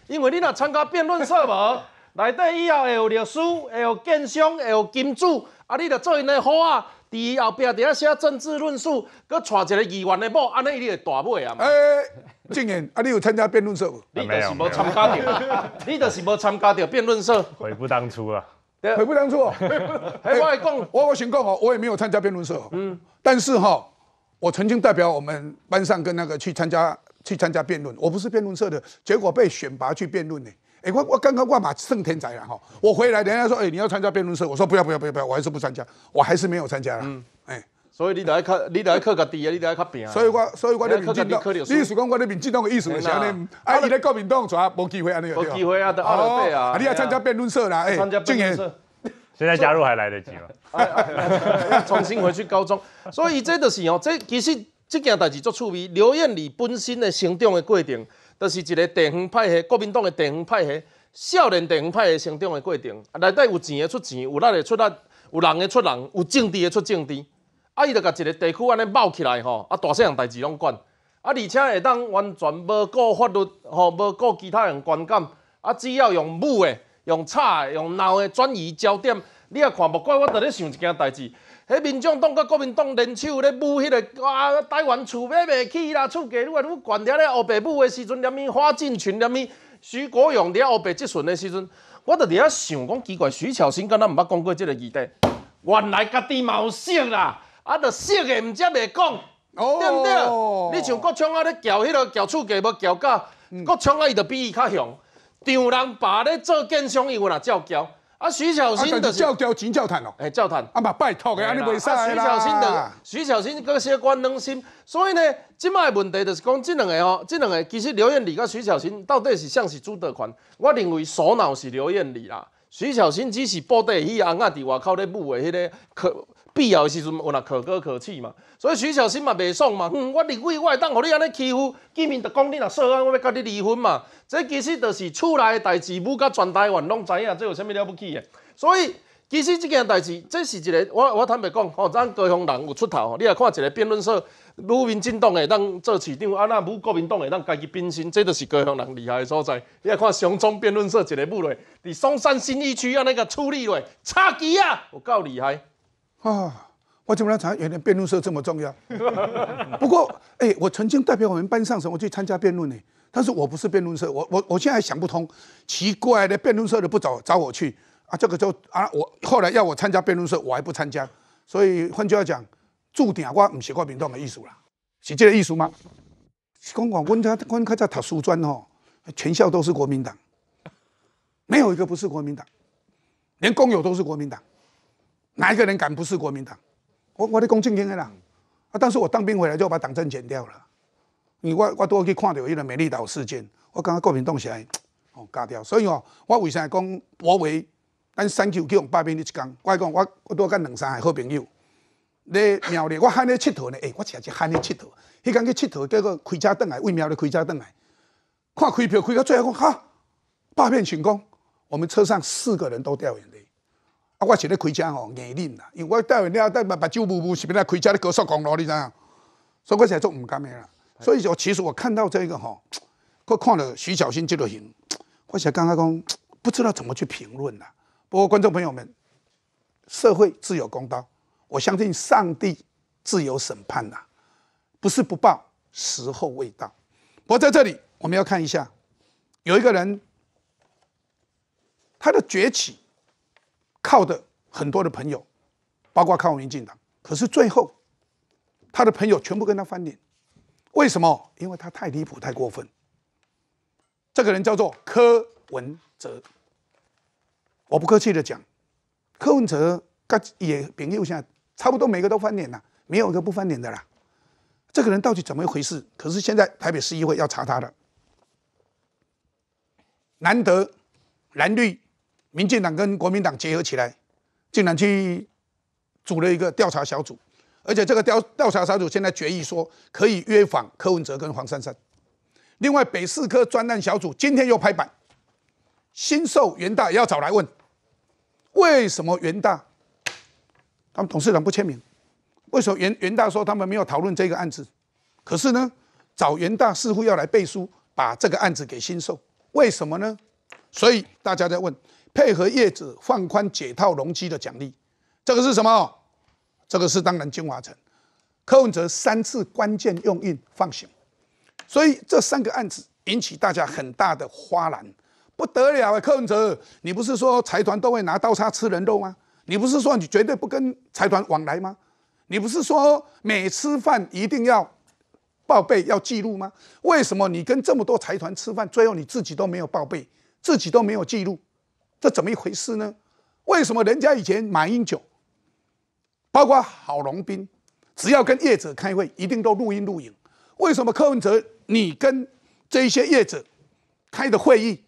因为你若参加辩论社无，内底以后会有律师，会有鉴赏，会有金主，啊，你著做因的好啊。在后边在遐写政治论述，佮带一个议员的某，安尼伊会大买啊。哎，静言，啊，你有参加辩论社？你没有，没参加着。你就是没参加着辩论社。悔不当初啊！悔不当初。我我先讲哦，我也没有参加辩论社。嗯，但是哈。我曾经代表我们班上跟那个去参加去参加辩论，我不是辩论社的，结果被选拔去辩论呢。哎，我我刚刚挂马胜天才了哈！我回来人家说，哎，你要参加辩论社，我说不要不要不要不要，我还是不参加，我还是没有参加了。哎，所以你来靠，你来靠个己啊，你来靠拼。所以，我所以，我咧民进党，你是讲我咧民进党的意思尼？啊，你在国民党就无机会安尼个。无机会啊！的阿队啊！你要参加辩论社啦？哎，参加辩论社。现在加入还来得及吗？重新回去高中，所以这就是哦。这其实这件代志足趣味。刘彦理本身的成长的过程，就是一个地方派系，国民党的地方派系，少年地方派系成长的过程。内底有钱的出钱，有力的出力，有人的出人，有政治的出政治。啊，伊就甲一个地区安尼卯起来吼，啊，大西洋代志拢管。啊，而且会当完全无顾法律吼，无顾其他人观感，啊，只要用武的。用吵用闹的转移焦点，你也看不惯。我伫咧想一件代志，迄民众党甲国民党联手咧买迄个啊，台湾厝买未起啦，厝价愈来愈悬。了咧后白舞的时阵，连咪花进群，连咪徐国勇伫咧后白集训的时阵，我伫咧想，讲奇怪，徐巧生敢若毋捌讲过即个议题，原来家己毛色啦，啊，着色的，毋只袂讲，对毋对？你像郭昌啊咧搅迄个搅厝价要搅价，郭昌啊伊着比伊较强。丈人爸咧做更上伊有啊，照交？啊，徐小新就是照交钱照坛咯，哎，照坛啊嘛拜托个，安尼袂使徐小新，徐小新个些关能心，所以呢，即卖问题就是讲，即两个哦，即两个其实刘艳丽甲徐小新到底是像是朱德权？我认为首脑是刘艳丽啦，徐小新只是布袋戏红啊，伫外口咧舞的迄个必要的时阵，我那可歌可泣嘛。所以徐小新嘛，未爽嘛。嗯，我离婚，我会当互你安尼欺负。见面就讲你若涉案，我要甲你离婚嘛。这其实就是厝内的代志，母甲全台湾拢知影，这有啥物了不起的？所以其实这件代志，这是一个我我坦白讲，吼，咱高雄人有出头。你也看一个辩论社，女民进党嘅，当做市长啊，那母国民党嘅，咱家己变身，这就是高雄人厉害的所在。你也看双中辩论社，一个不呢？伫松山新义区安那甲处理呢？差几啊？有够厉害。啊，我怎么来常原来辩论社这么重要？不过，哎，我曾经代表我们班上什么去参加辩论呢？但是我不是辩论社，我我我现在想不通，奇怪的辩论社的不找找我去啊？这个就啊，我后来要我参加辩论社，我还不参加。所以换句话讲，注定我唔是国民党嘅艺术啦，是这个艺术吗？公馆温家我家在读书专哦，全校都是国民党，没有一个不是国民党，连工友都是国民党。哪一个人敢不是国民党？我我的公经的啦，啊！但是我当兵回来就把党证剪掉了。你我我都去看着一个美丽岛事件，我感觉国民党是来，哦，假掉。所以哦，我为啥讲我为咱三九九八兵的一讲，我讲我我多跟两三个好朋友咧庙栗，我喊你去佚佗呢。诶，我直接喊你去佚佗。迄天去佚佗，结果开车转来为苗栗开车转来，看开票开到最后，讲哈八片请功，我们车上四个人都掉眼泪。啊！我前日开车吼，硬忍啦，因为我待会你要带把把酒壶壶是不？来开车的高速公路，你知影？所以我才做唔敢呀。所以说，其实我看到这个吼，我看了徐小新这个行。我想刚刚讲，不知道怎么去评论啦。不过，观众朋友们，社会自有公道，我相信上帝自有审判呐，不是不报，时候未到。不过在这里，我们要看一下，有一个人，他的崛起。靠的很多的朋友，包括靠民进党，可是最后，他的朋友全部跟他翻脸，为什么？因为他太离谱、太过分。这个人叫做柯文哲，我不客气的讲，柯文哲，他也扁现下，差不多每个都翻脸了，没有一个不翻脸的啦。这个人到底怎么一回事？可是现在台北市议会要查他的，蓝德、蓝绿。民进党跟国民党结合起来，竟然去组了一个调查小组，而且这个调调查小组现在决议说可以约访柯文哲跟黄珊珊。另外，北四科专案小组今天又拍板，新寿元大要找来问，为什么元大他们董事长不签名？为什么元元大说他们没有讨论这个案子？可是呢，找元大似乎要来背书，把这个案子给新寿，为什么呢？所以大家在问。配合业子放宽解套容积的奖励，这个是什么？这个是当然，精华城柯文哲三次关键用印放行，所以这三个案子引起大家很大的哗然，不得了啊！柯文哲，你不是说财团都会拿刀叉吃人肉吗？你不是说你绝对不跟财团往来吗？你不是说每吃饭一定要报备要记录吗？为什么你跟这么多财团吃饭，最后你自己都没有报备，自己都没有记录？这怎么一回事呢？为什么人家以前马英九、包括郝龙斌，只要跟业者开会，一定都录音录影？为什么柯文哲你跟这一些业者开的会议，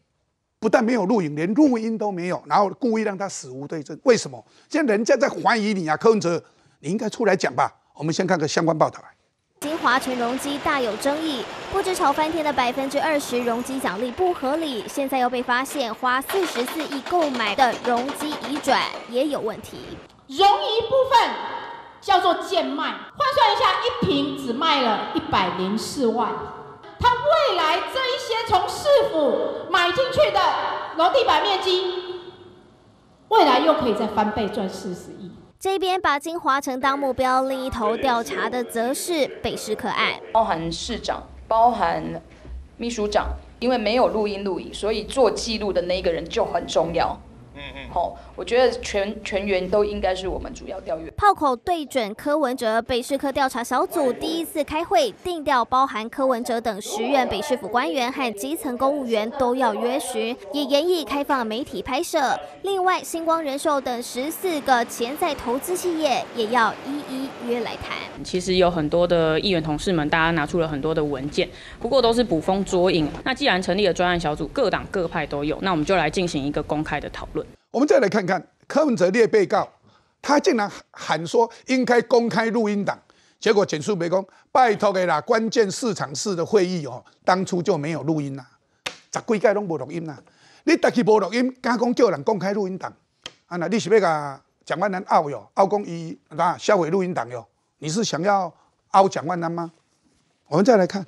不但没有录影，连录音都没有，然后故意让他死无对证？为什么？现在人家在怀疑你啊，柯文哲，你应该出来讲吧。我们先看个相关报道。来。金华城容积大有争议，不知炒翻天的百分之二十容积奖励不合理，现在又被发现花四十四亿购买的容积移转也有问题。容一部分叫做贱卖，换算一下，一瓶只卖了一百零四万。他未来这一些从市府买进去的楼地板面积，未来又可以再翻倍赚四十。这边把金华城当目标，另一头调查的则是北市可爱，包含市长，包含秘书长，因为没有录音录影，所以做记录的那一个人就很重要。嗯嗯，好，我觉得全全员都应该是我们主要调阅炮口对准柯文哲，北市科调查小组第一次开会，定调包含柯文哲等十员北市府官员和基层公务员都要约询，也严以开放媒体拍摄。另外，星光人寿等十四个潜在投资企业也要一一约来谈。其实有很多的议员同事们，大家拿出了很多的文件，不过都是捕风捉影。那既然成立了专案小组，各党各派都有，那我们就来进行一个公开的讨论。我们再来看看柯文哲列被告，他竟然喊说应该公开录音档，结果简肃没公，拜托给他关键市场次的会议哦，当初就没有录音啦，十几届拢无录音啦，你大去无录音，敢讲叫人公开录音档？啊那你是要个蒋万南拗哟，傲公伊那销毁录音档哟，你是想要拗蒋万南吗？我们再来看，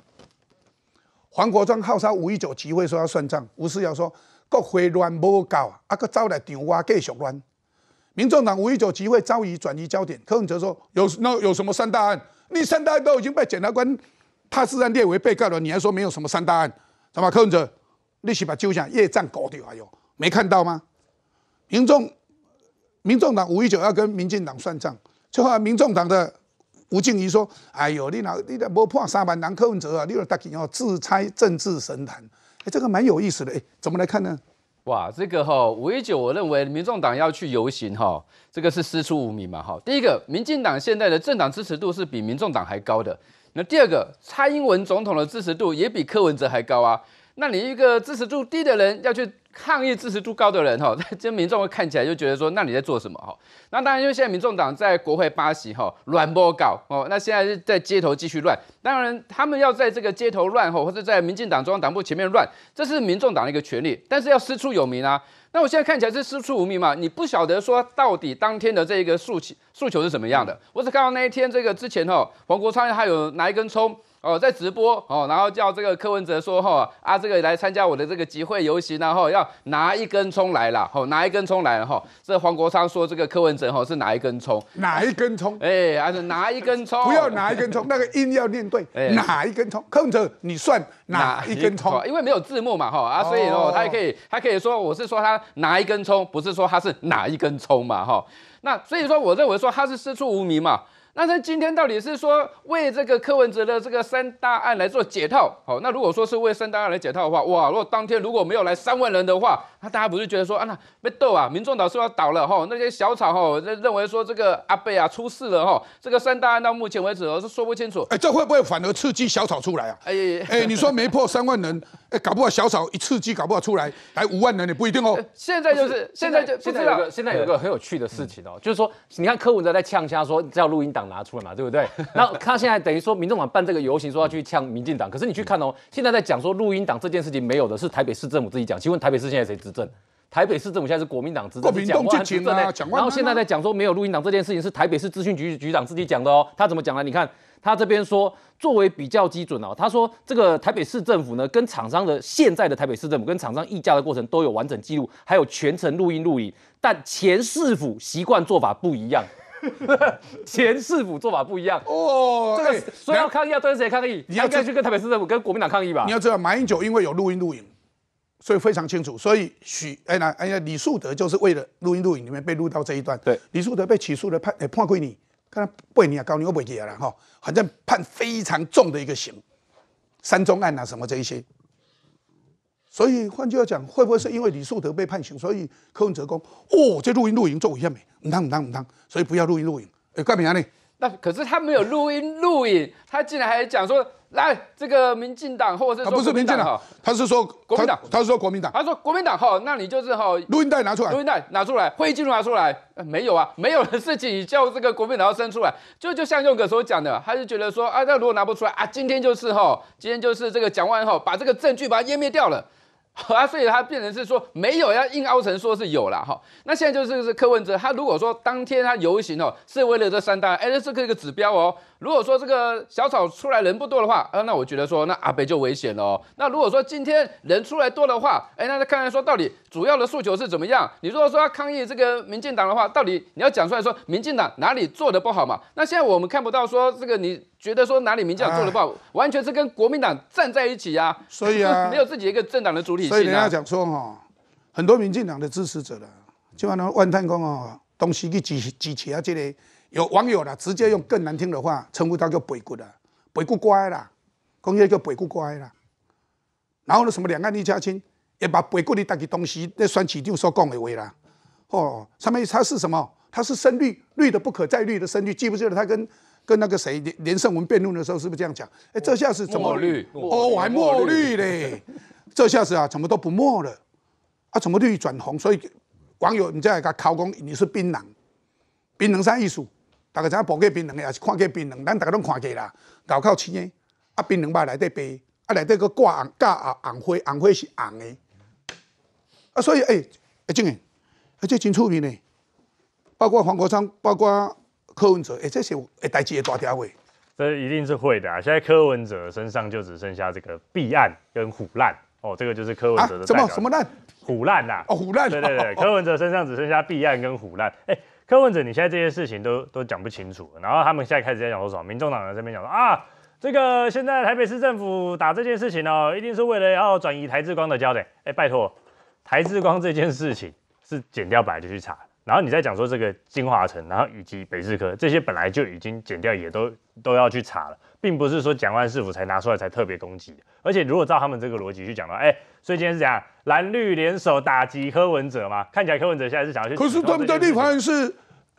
黄国璋号召五一九集会说要算账，吴思耀说。国会乱无够，啊，阿个再来场外继续乱。民众党五一九集会遭移转移焦点，柯文哲说有那有什么三大案？你三大案都已经被检察官他自然列为被告了，你还说没有什么三大案？怎么柯文哲，你去把就账夜战搞掉？哎呦，没看到吗？民众民众党五一九要跟民进党算账，最后民众党的吴静怡说：“哎呦，你那、你那没破三万人柯文哲啊，你若搭起要自拆政治神坛。”哎，这个蛮有意思的。哎，怎么来看呢？哇，这个哈，五一九，我认为民众党要去游行哈，这个是师出无名嘛哈。第一个，民进党现在的政党支持度是比民众党还高的。那第二个，蔡英文总统的支持度也比柯文哲还高啊。那你一个支持度低的人要去？抗议支持度高的人哈，那 这民众看起来就觉得说，那你在做什么哈？那当然，因为现在民众党在国会八席哈，乱波搞哦，那现在是在街头继续乱。当然，他们要在这个街头乱吼，或者在民进党中央党部前面乱，这是民众党的一个权利，但是要师出有名啊。那我现在看起来是师出无名嘛？你不晓得说到底当天的这个诉求诉求是什么样的？我只看到那一天这个之前哈，黄国昌他有拿一根葱。哦，在直播哦，然后叫这个柯文哲说哈啊，这个来参加我的这个集会游行，然后要拿一根葱来了，哦，拿一根葱来了，哈。这黄国昌说这个柯文哲哈是拿一根葱，哪一根葱？哎，啊是哪一根葱？不要拿一根葱，那个音要念对，哎，哪一根葱？柯文哲，你算哪一根葱？因为没有字幕嘛，哈啊，所以哦，他可以他可以说我是说他拿一根葱，不是说他是哪一根葱嘛，哈。那所以说我认为说他是师出无名嘛。那是今天到底是说为这个柯文哲的这个三大案来做解套？好，那如果说是为三大案来解套的话，哇，如果当天如果没有来三万人的话，那大家不是觉得说啊，那被斗啊，民众党是要倒了哈？那些小草哈，认为说这个阿贝啊出事了哈，这个三大案到目前为止我是说不清楚。哎，这会不会反而刺激小草出来啊？哎哎，你说没破三万人，哎，搞不好小草一刺激搞不好出来来五万人，也不一定哦。现在就是现在就现在有个现在有个很有趣的事情哦，就是说你看柯文哲在呛虾说叫录音档。拿出来嘛，对不对？然 后他现在等于说，民众党办这个游行，说要去呛民进党，可是你去看哦，现在在讲说录音党这件事情没有的，是台北市政府自己讲。请问台北市现在谁执政？台北市政府现在是国民党执政，国民党执政啊。然后现在在讲说没有录音党这件事情，是台北市资讯局局长自己讲的哦。他怎么讲呢？你看他这边说，作为比较基准哦，他说这个台北市政府呢，跟厂商的现在的台北市政府跟厂商议价的过程都有完整记录，还有全程录音录影。但前市府习惯做法不一样。前市府做法不一样哦，这个所以要抗议要跟谁抗议？你要跟去跟台北市政府跟国民党抗议吧。你要知道，马英九因为有录音录影，所以非常清楚。所以许哎那哎呀李树德就是为了录音录影里面被录到这一段。对，李树德被起诉了判哎判亏你，看不亏你啊高，你又不亏啊然反正判非常重的一个刑，三中案啊什么这一些。所以换句话讲，会不会是因为李树德被判刑，所以柯文哲公哦，这录音录影做一下美，唔当唔当唔当，所以不要录音录影。哎，怪别人呢？那可是他没有录音录影，他竟然还讲说，来这个民进党，或者是他不是民进党？他是说国民党，他是说国民党，他说国民党哈，那你就是哈，录音带拿出来，录音带拿出来，会议记录拿出来，没有啊，没有的事情，叫这个国民党要伸出来。就就像用哥所讲的，他就觉得说啊，那如果拿不出来啊，今天就是哈，今天就是这个蒋完后，把这个证据把它湮灭掉了。好 啊，所以他变成是说没有，要硬凹成说是有了哈。那现在就是是柯文哲，他如果说当天他游行哦，是为了这三大，哎，这是一个指标哦。如果说这个小草出来人不多的话，啊，那我觉得说那阿北就危险了。那如果说今天人出来多的话，哎，那再看看说到底主要的诉求是怎么样。你如果说要抗议这个民进党的话，到底你要讲出来说民进党哪里做的不好嘛？那现在我们看不到说这个你。觉得说哪里民进党做的不好，完全是跟国民党站在一起呀。所以啊，没有自己一个政党的主体性啊。所以人家讲说哈，很多民进党的支持者啦，就万太公啊，东西去举举起啊，这里有网友啦，直接用更难听的话称呼他叫北固啦，北固乖啦，工业叫北固乖啦。然后呢，什么两岸一家亲，也把北固的大起东西，那算起就所讲的话啦。哦，上面他是什么？他是深绿，绿的不可再绿的深绿，记不记得他跟？跟那个谁连胜文辩论的时候，是不是这样讲？哎，这下是怎么绿？哦，我还墨绿嘞，这下子啊，怎么都不墨了？啊，怎么绿转红？所以网友唔知系佮靠讲你是槟榔，槟榔啥意思，大家知影博过槟榔的，也是看过槟榔，咱大家拢看过啦，高口青嘅啊，槟榔白来对白，啊来对个挂红，加啊红灰，红灰是红的。啊，所以哎，啊种诶，啊种真出名呢。包括黄国昌，包括。柯文哲，哎，这些，哎，代志也大条会。这一定是会的啊！现在柯文哲身上就只剩下这个弊案跟虎烂哦，这个就是柯文哲的。啊？怎么？什么烂？虎烂呐？哦，虎烂。对对对，柯文哲身上只剩下弊案跟虎烂。哎，柯文哲，你现在这些事情都都讲不清楚。然后他们现在开始在讲说什么？民众党在这边讲说啊，这个现在台北市政府打这件事情哦，一定是为了要转移台智光的焦点。哎，拜托，台智光这件事情是剪掉白就去查。然后你再讲说这个金华城，然后以及北市科这些本来就已经减掉，也都都要去查了，并不是说蒋万师傅才拿出来才特别攻击而且如果照他们这个逻辑去讲的话，哎，所以今天是讲蓝绿联手打击柯文哲嘛？看起来柯文哲现在是想要去，可是他们的法盘是。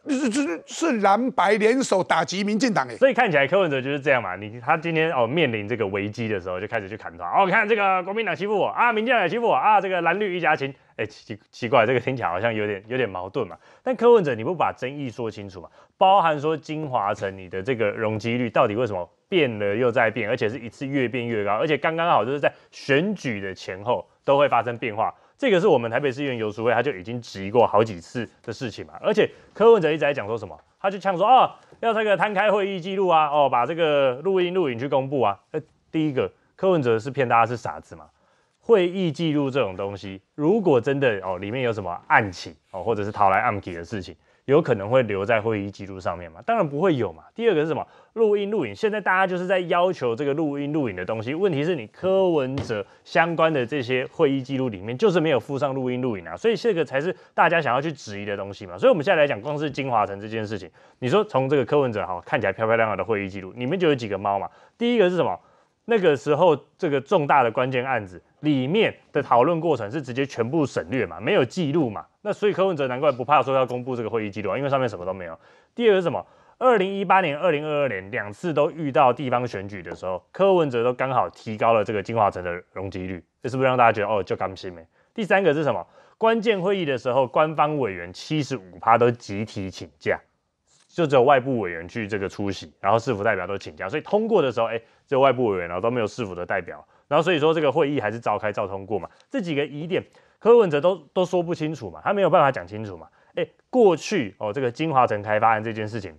是是是蓝白联手打击民进党哎，所以看起来柯文哲就是这样嘛，你他今天哦面临这个危机的时候就开始去砍他，哦看这个国民党欺负我啊，民进党欺负我啊，这个蓝绿一家亲哎奇奇怪这个听起来好像有点有点矛盾嘛，但柯文哲你不把争议说清楚嘛，包含说金华城你的这个容积率到底为什么变了又在变，而且是一次越变越高，而且刚刚好就是在选举的前后都会发生变化。这个是我们台北市议员游淑慧，他就已经质疑过好几次的事情嘛，而且柯文哲一直在讲说什么，他就呛说啊，要这个摊开会议记录啊，哦，把这个录音录影去公布啊。第一个，柯文哲是骗大家是傻子嘛，会议记录这种东西，如果真的哦，里面有什么暗棋哦，或者是讨来暗棋的事情。有可能会留在会议记录上面嘛？当然不会有嘛。第二个是什么？录音录影。现在大家就是在要求这个录音录影的东西。问题是你柯文哲相关的这些会议记录里面，就是没有附上录音录影啊。所以这个才是大家想要去质疑的东西嘛。所以我们现在来讲，光是金华城这件事情，你说从这个柯文哲哈看起来漂漂亮亮的会议记录，里面就有几个猫嘛？第一个是什么？那个时候，这个重大的关键案子里面的讨论过程是直接全部省略嘛，没有记录嘛。那所以柯文哲难怪不怕说要公布这个会议记录，因为上面什么都没有。第二个是什么？二零一八年、二零二二年两次都遇到地方选举的时候，柯文哲都刚好提高了这个金华城的容积率，这是不是让大家觉得哦就刚心没？第三个是什么？关键会议的时候，官方委员七十五趴都集体请假。就只有外部委员去这个出席，然后市府代表都请假，所以通过的时候，哎，只有外部委员，然后都没有市府的代表，然后所以说这个会议还是召开照通过嘛。这几个疑点，柯文哲都都说不清楚嘛，他没有办法讲清楚嘛。哎，过去哦，这个金华城开发案这件事情，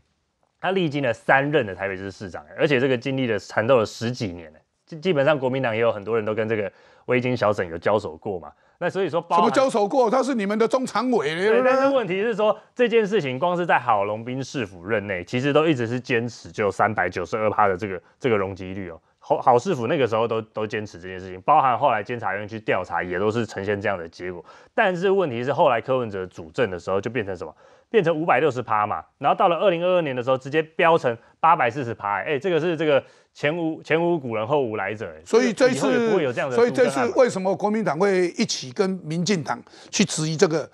他历经了三任的台北市市长，而且这个经历了缠斗了十几年，基基本上国民党也有很多人都跟这个微金小沈有交手过嘛。那所以说，什么交手过？他是你们的中常委。对，但是问题是说，这件事情光是在郝龙斌市府任内，其实都一直是坚持就三百九十二趴的这个这个容积率哦。郝郝市府那个时候都都坚持这件事情，包含后来监察院去调查，也都是呈现这样的结果。但是问题是后来柯文哲主政的时候，就变成什么？变成五百六十趴嘛。然后到了二零二二年的时候，直接飙成八百四十趴。哎，这个是这个。前无前无古人，后无来者。所以这一次，所以这次为什么国民党会一起跟民进党去质疑这个？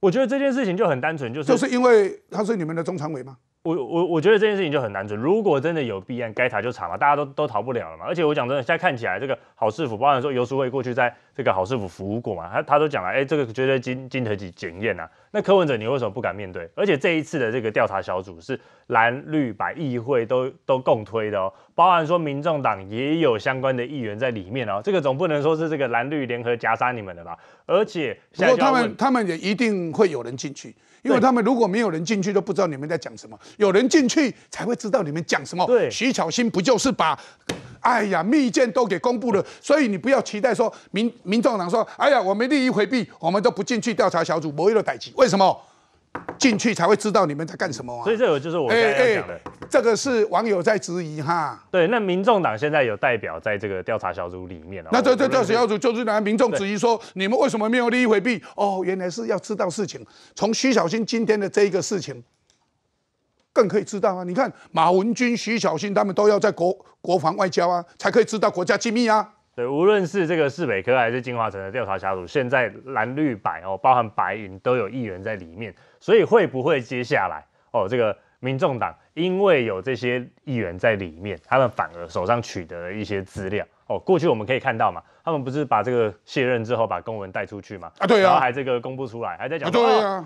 我觉得这件事情就很单纯，就是就是因为他是你们的中常委吗？我我我觉得这件事情就很难准。如果真的有弊案，该查就查嘛，大家都都逃不了了嘛。而且我讲真的，现在看起来这个郝市府，包含说游淑慧过去在这个郝市府服务过嘛，他他都讲了，哎，这个绝对经经得起检验呐。那柯文哲，你为什么不敢面对？而且这一次的这个调查小组是蓝绿白议会都都共推的哦，包含说民众党也有相关的议员在里面哦。这个总不能说是这个蓝绿联合夹杀你们的吧？而且不过他们他们也一定会有人进去。因为他们如果没有人进去，都不知道你们在讲什么。有人进去才会知道你们讲什么。对，徐巧芯不就是把，哎呀，密件都给公布了。所以你不要期待说民民众党说，哎呀，我们利益回避，我们都不进去调查小组，没有了打击。为什么？进去才会知道你们在干什么啊！所以这个就是我刚才讲的，这个是网友在质疑哈。对，那民众党现在有代表在这个调查小组里面了。那这这调查小组就是拿民众质疑说，你们为什么没有利益回避？哦，原来是要知道事情。从徐小新今天的这一个事情，更可以知道啊！你看马文君、徐小新他们都要在国国防外交啊，才可以知道国家机密啊。对，无论是这个市北科还是金华城的调查小组，现在蓝绿白哦，包含白银都有议员在里面。所以会不会接下来哦？这个民众党因为有这些议员在里面，他们反而手上取得了一些资料哦。过去我们可以看到嘛，他们不是把这个卸任之后把公文带出去嘛？啊，对啊，然后还这个公布出来，还在讲。对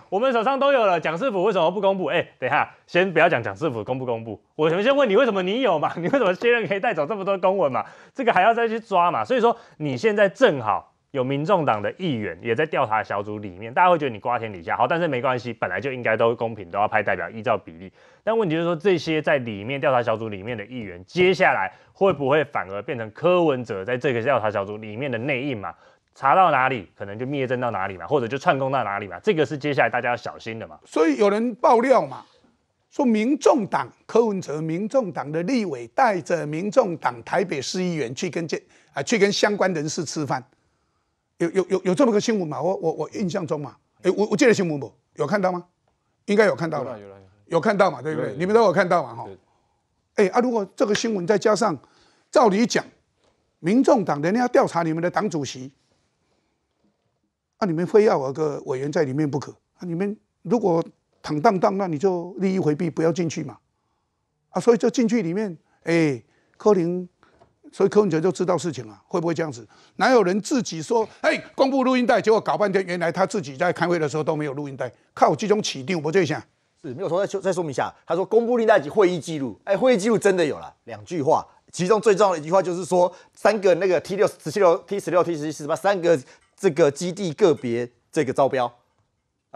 我们手上都有了。蒋师傅为什么不公布？哎，等一下，先不要讲蒋师傅公不公布，我们先问你，为什么你有嘛？你为什么卸任可以带走这么多公文嘛？这个还要再去抓嘛？所以说你现在正好。有民众党的议员也在调查小组里面，大家会觉得你瓜田李下好，但是没关系，本来就应该都公平，都要派代表依照比例。但问题就是说，这些在里面调查小组里面的议员，接下来会不会反而变成柯文哲在这个调查小组里面的内应嘛？查到哪里，可能就灭证到哪里嘛，或者就串供到哪里嘛？这个是接下来大家要小心的嘛。所以有人爆料嘛，说民众党柯文哲、民众党的立委带着民众党台北市议员去跟这啊去跟相关人士吃饭。有有有有这么个新闻嘛？我我我印象中嘛，哎，我我记得新闻不？有看到吗？应该有看到了，有看到嘛？对不对？你们都有看到嘛？哈，哎啊，如果这个新闻再加上，照理讲，民众党人家要调查你们的党主席，那你们非要有个委员在里面不可。啊，你们如果坦荡荡，那你就利益回避，不要进去嘛。啊，所以就进去里面，哎，柯林。所以柯文哲就知道事情了，会不会这样子？哪有人自己说，哎，公布录音带，结果搞半天，原来他自己在开会的时候都没有录音带。靠，集中起定，我就想，是没有说，再再说明一下，他说公布录音带及会议记录，哎，会议记录真的有了两句话，其中最重要的一句话就是说，三个那个 T 六十七六 T 十六 T 十七什八三个这个基地个别这个招标，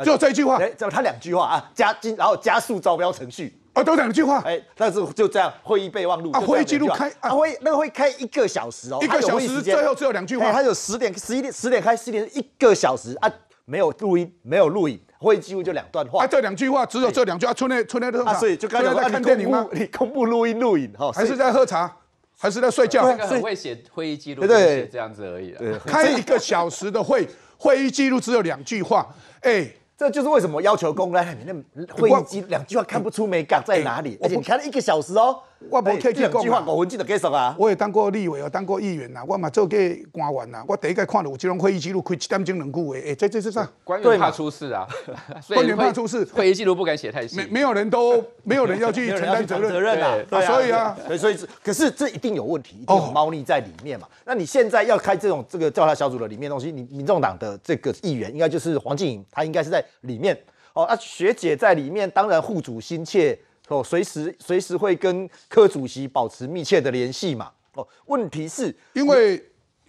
就这一句话，哎，只有他两句话啊，加进然后加速招标程序。啊，都两句话，哎，但是就这样，会议备忘录，啊，会议记录开啊会，那个会开一个小时哦，一个小时最后只有两句话，他有十点、十一点、十点开，十点一个小时啊，没有录音，没有录影，会议记录就两段话，啊，这两句话只有这两句啊，春内春内的，所以就刚才在看电影吗？你公布录音录影哈，还是在喝茶，还是在睡觉？很会写会议记录，对，这样子而已对，开一个小时的会，会议记录只有两句话，哎。这就是为什么要求公开，你那会议机两句话看不出美感在哪里，而且开了一个小时哦。我冇睇见，计划五蚊子就结束啊！我也当过立委啊，当过议员呐，我嘛做过官员呐。我第一个看到有金融会议记录，开一点钟两句的，哎，这这这啥？官员怕出事啊，官员怕出事，会议记录不敢写太。细。没没有人都没有人要去承担责任责任啊，所以啊，所以，可是这一定有问题，一定有猫腻在里面嘛。那你现在要开这种这个调查小组的里面东西，你民众党的这个议员应该就是黄静颖，他应该是在里面。哦，那学姐在里面，当然护主心切。哦，随时随时会跟柯主席保持密切的联系嘛。哦，问题是，因为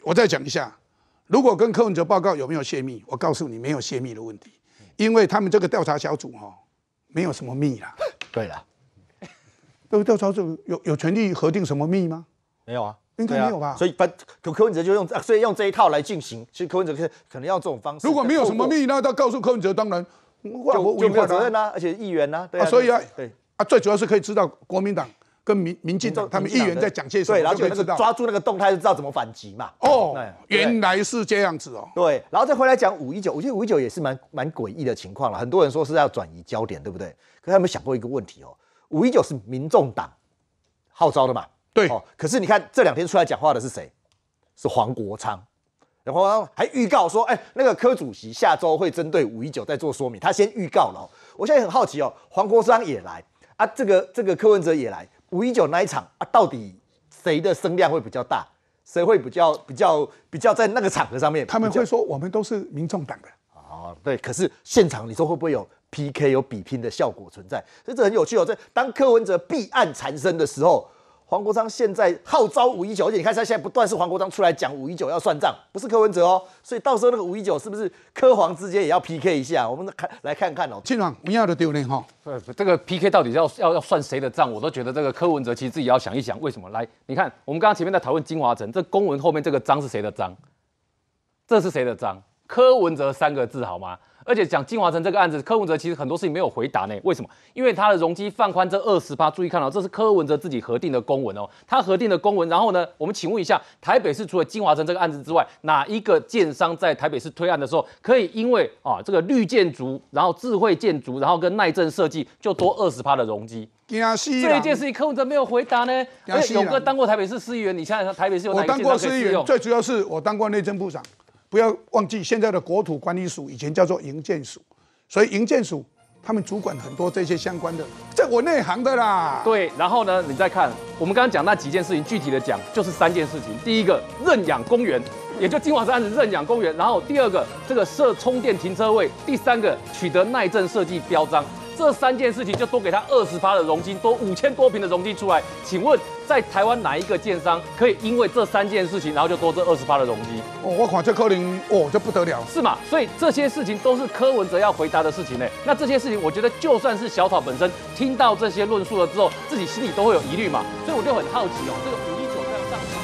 我再讲一下，如果跟柯文哲报告有没有泄密，我告诉你没有泄密的问题，因为他们这个调查小组哈，没有什么密啦。对了，这个调查组有有权利核定什么密吗？没有啊，应该没有吧？所以把柯文哲就用，所以用这一套来进行。其实柯文哲可可能要这种方式。如果没有什么密，那他告诉柯文哲，当然就就没有责任啦，而且议员呐，啊，所以啊，对。最主要是可以知道国民党跟民民进党他们议员在讲些什么，对，然后就可以知道抓住那个动态，就知道怎么反击嘛。哦，原来是这样子哦。对，然后再回来讲五一九，我觉得五一九也是蛮蛮诡异的情况了。很多人说是要转移焦点，对不对？可是有们有想过一个问题哦？五一九是民众党号召的嘛？对。哦，可是你看这两天出来讲话的是谁？是黄国昌。然后还预告说，哎，那个柯主席下周会针对五一九再做说明。他先预告了。我现在很好奇哦，黄国昌也来。啊，这个这个柯文哲也来五一九那一场啊，到底谁的声量会比较大？谁会比较比较比较在那个场合上面？他们会说我们都是民众党的啊，对。可是现场你说会不会有 PK 有比拼的效果存在？这很有趣哦，这当柯文哲弊案缠身的时候。黄国昌现在号召五一九，而且你看他现在不断是黄国昌出来讲五一九要算账，不是柯文哲哦，所以到时候那个五一九是不是柯黄之间也要 PK 一下？我们看来看看哦，今晚不要的丢嘞哈，这个 PK 到底要要要算谁的账？我都觉得这个柯文哲其实自己要想一想，为什么来？你看我们刚刚前面在讨论金华城这公文后面这个章是谁的章？这是谁的章？柯文哲三个字好吗？而且讲金华城这个案子，柯文哲其实很多事情没有回答呢。为什么？因为他的容积放宽这二十趴，注意看哦，这是柯文哲自己核定的公文哦。他核定的公文，然后呢，我们请问一下，台北市除了金华城这个案子之外，哪一个建商在台北市推案的时候，可以因为啊这个绿建筑，然后智慧建筑，然后跟耐震设计，就多二十趴的容积？这一件事情柯文哲没有回答呢。而且勇哥当过台北市市议员，你想在台北市我当过市议员，最主要是我当过内政部长。不要忘记，现在的国土管理署以前叫做营建署，所以营建署他们主管很多这些相关的，在我内行的啦。对，然后呢，你再看，我们刚刚讲那几件事情，具体的讲就是三件事情：第一个，认养公园，也就金华山子认养公园；然后第二个，这个设充电停车位；第三个，取得耐震设计标章。这三件事情就多给他二十趴的融金，多五千多平的融金出来。请问在台湾哪一个建商可以因为这三件事情，然后就多这二十趴的融金？我看这柯林哦，就不得了，是吗？所以这些事情都是柯文哲要回答的事情呢。那这些事情，我觉得就算是小草本身听到这些论述了之后，自己心里都会有疑虑嘛。所以我就很好奇哦，这个五一九要上市。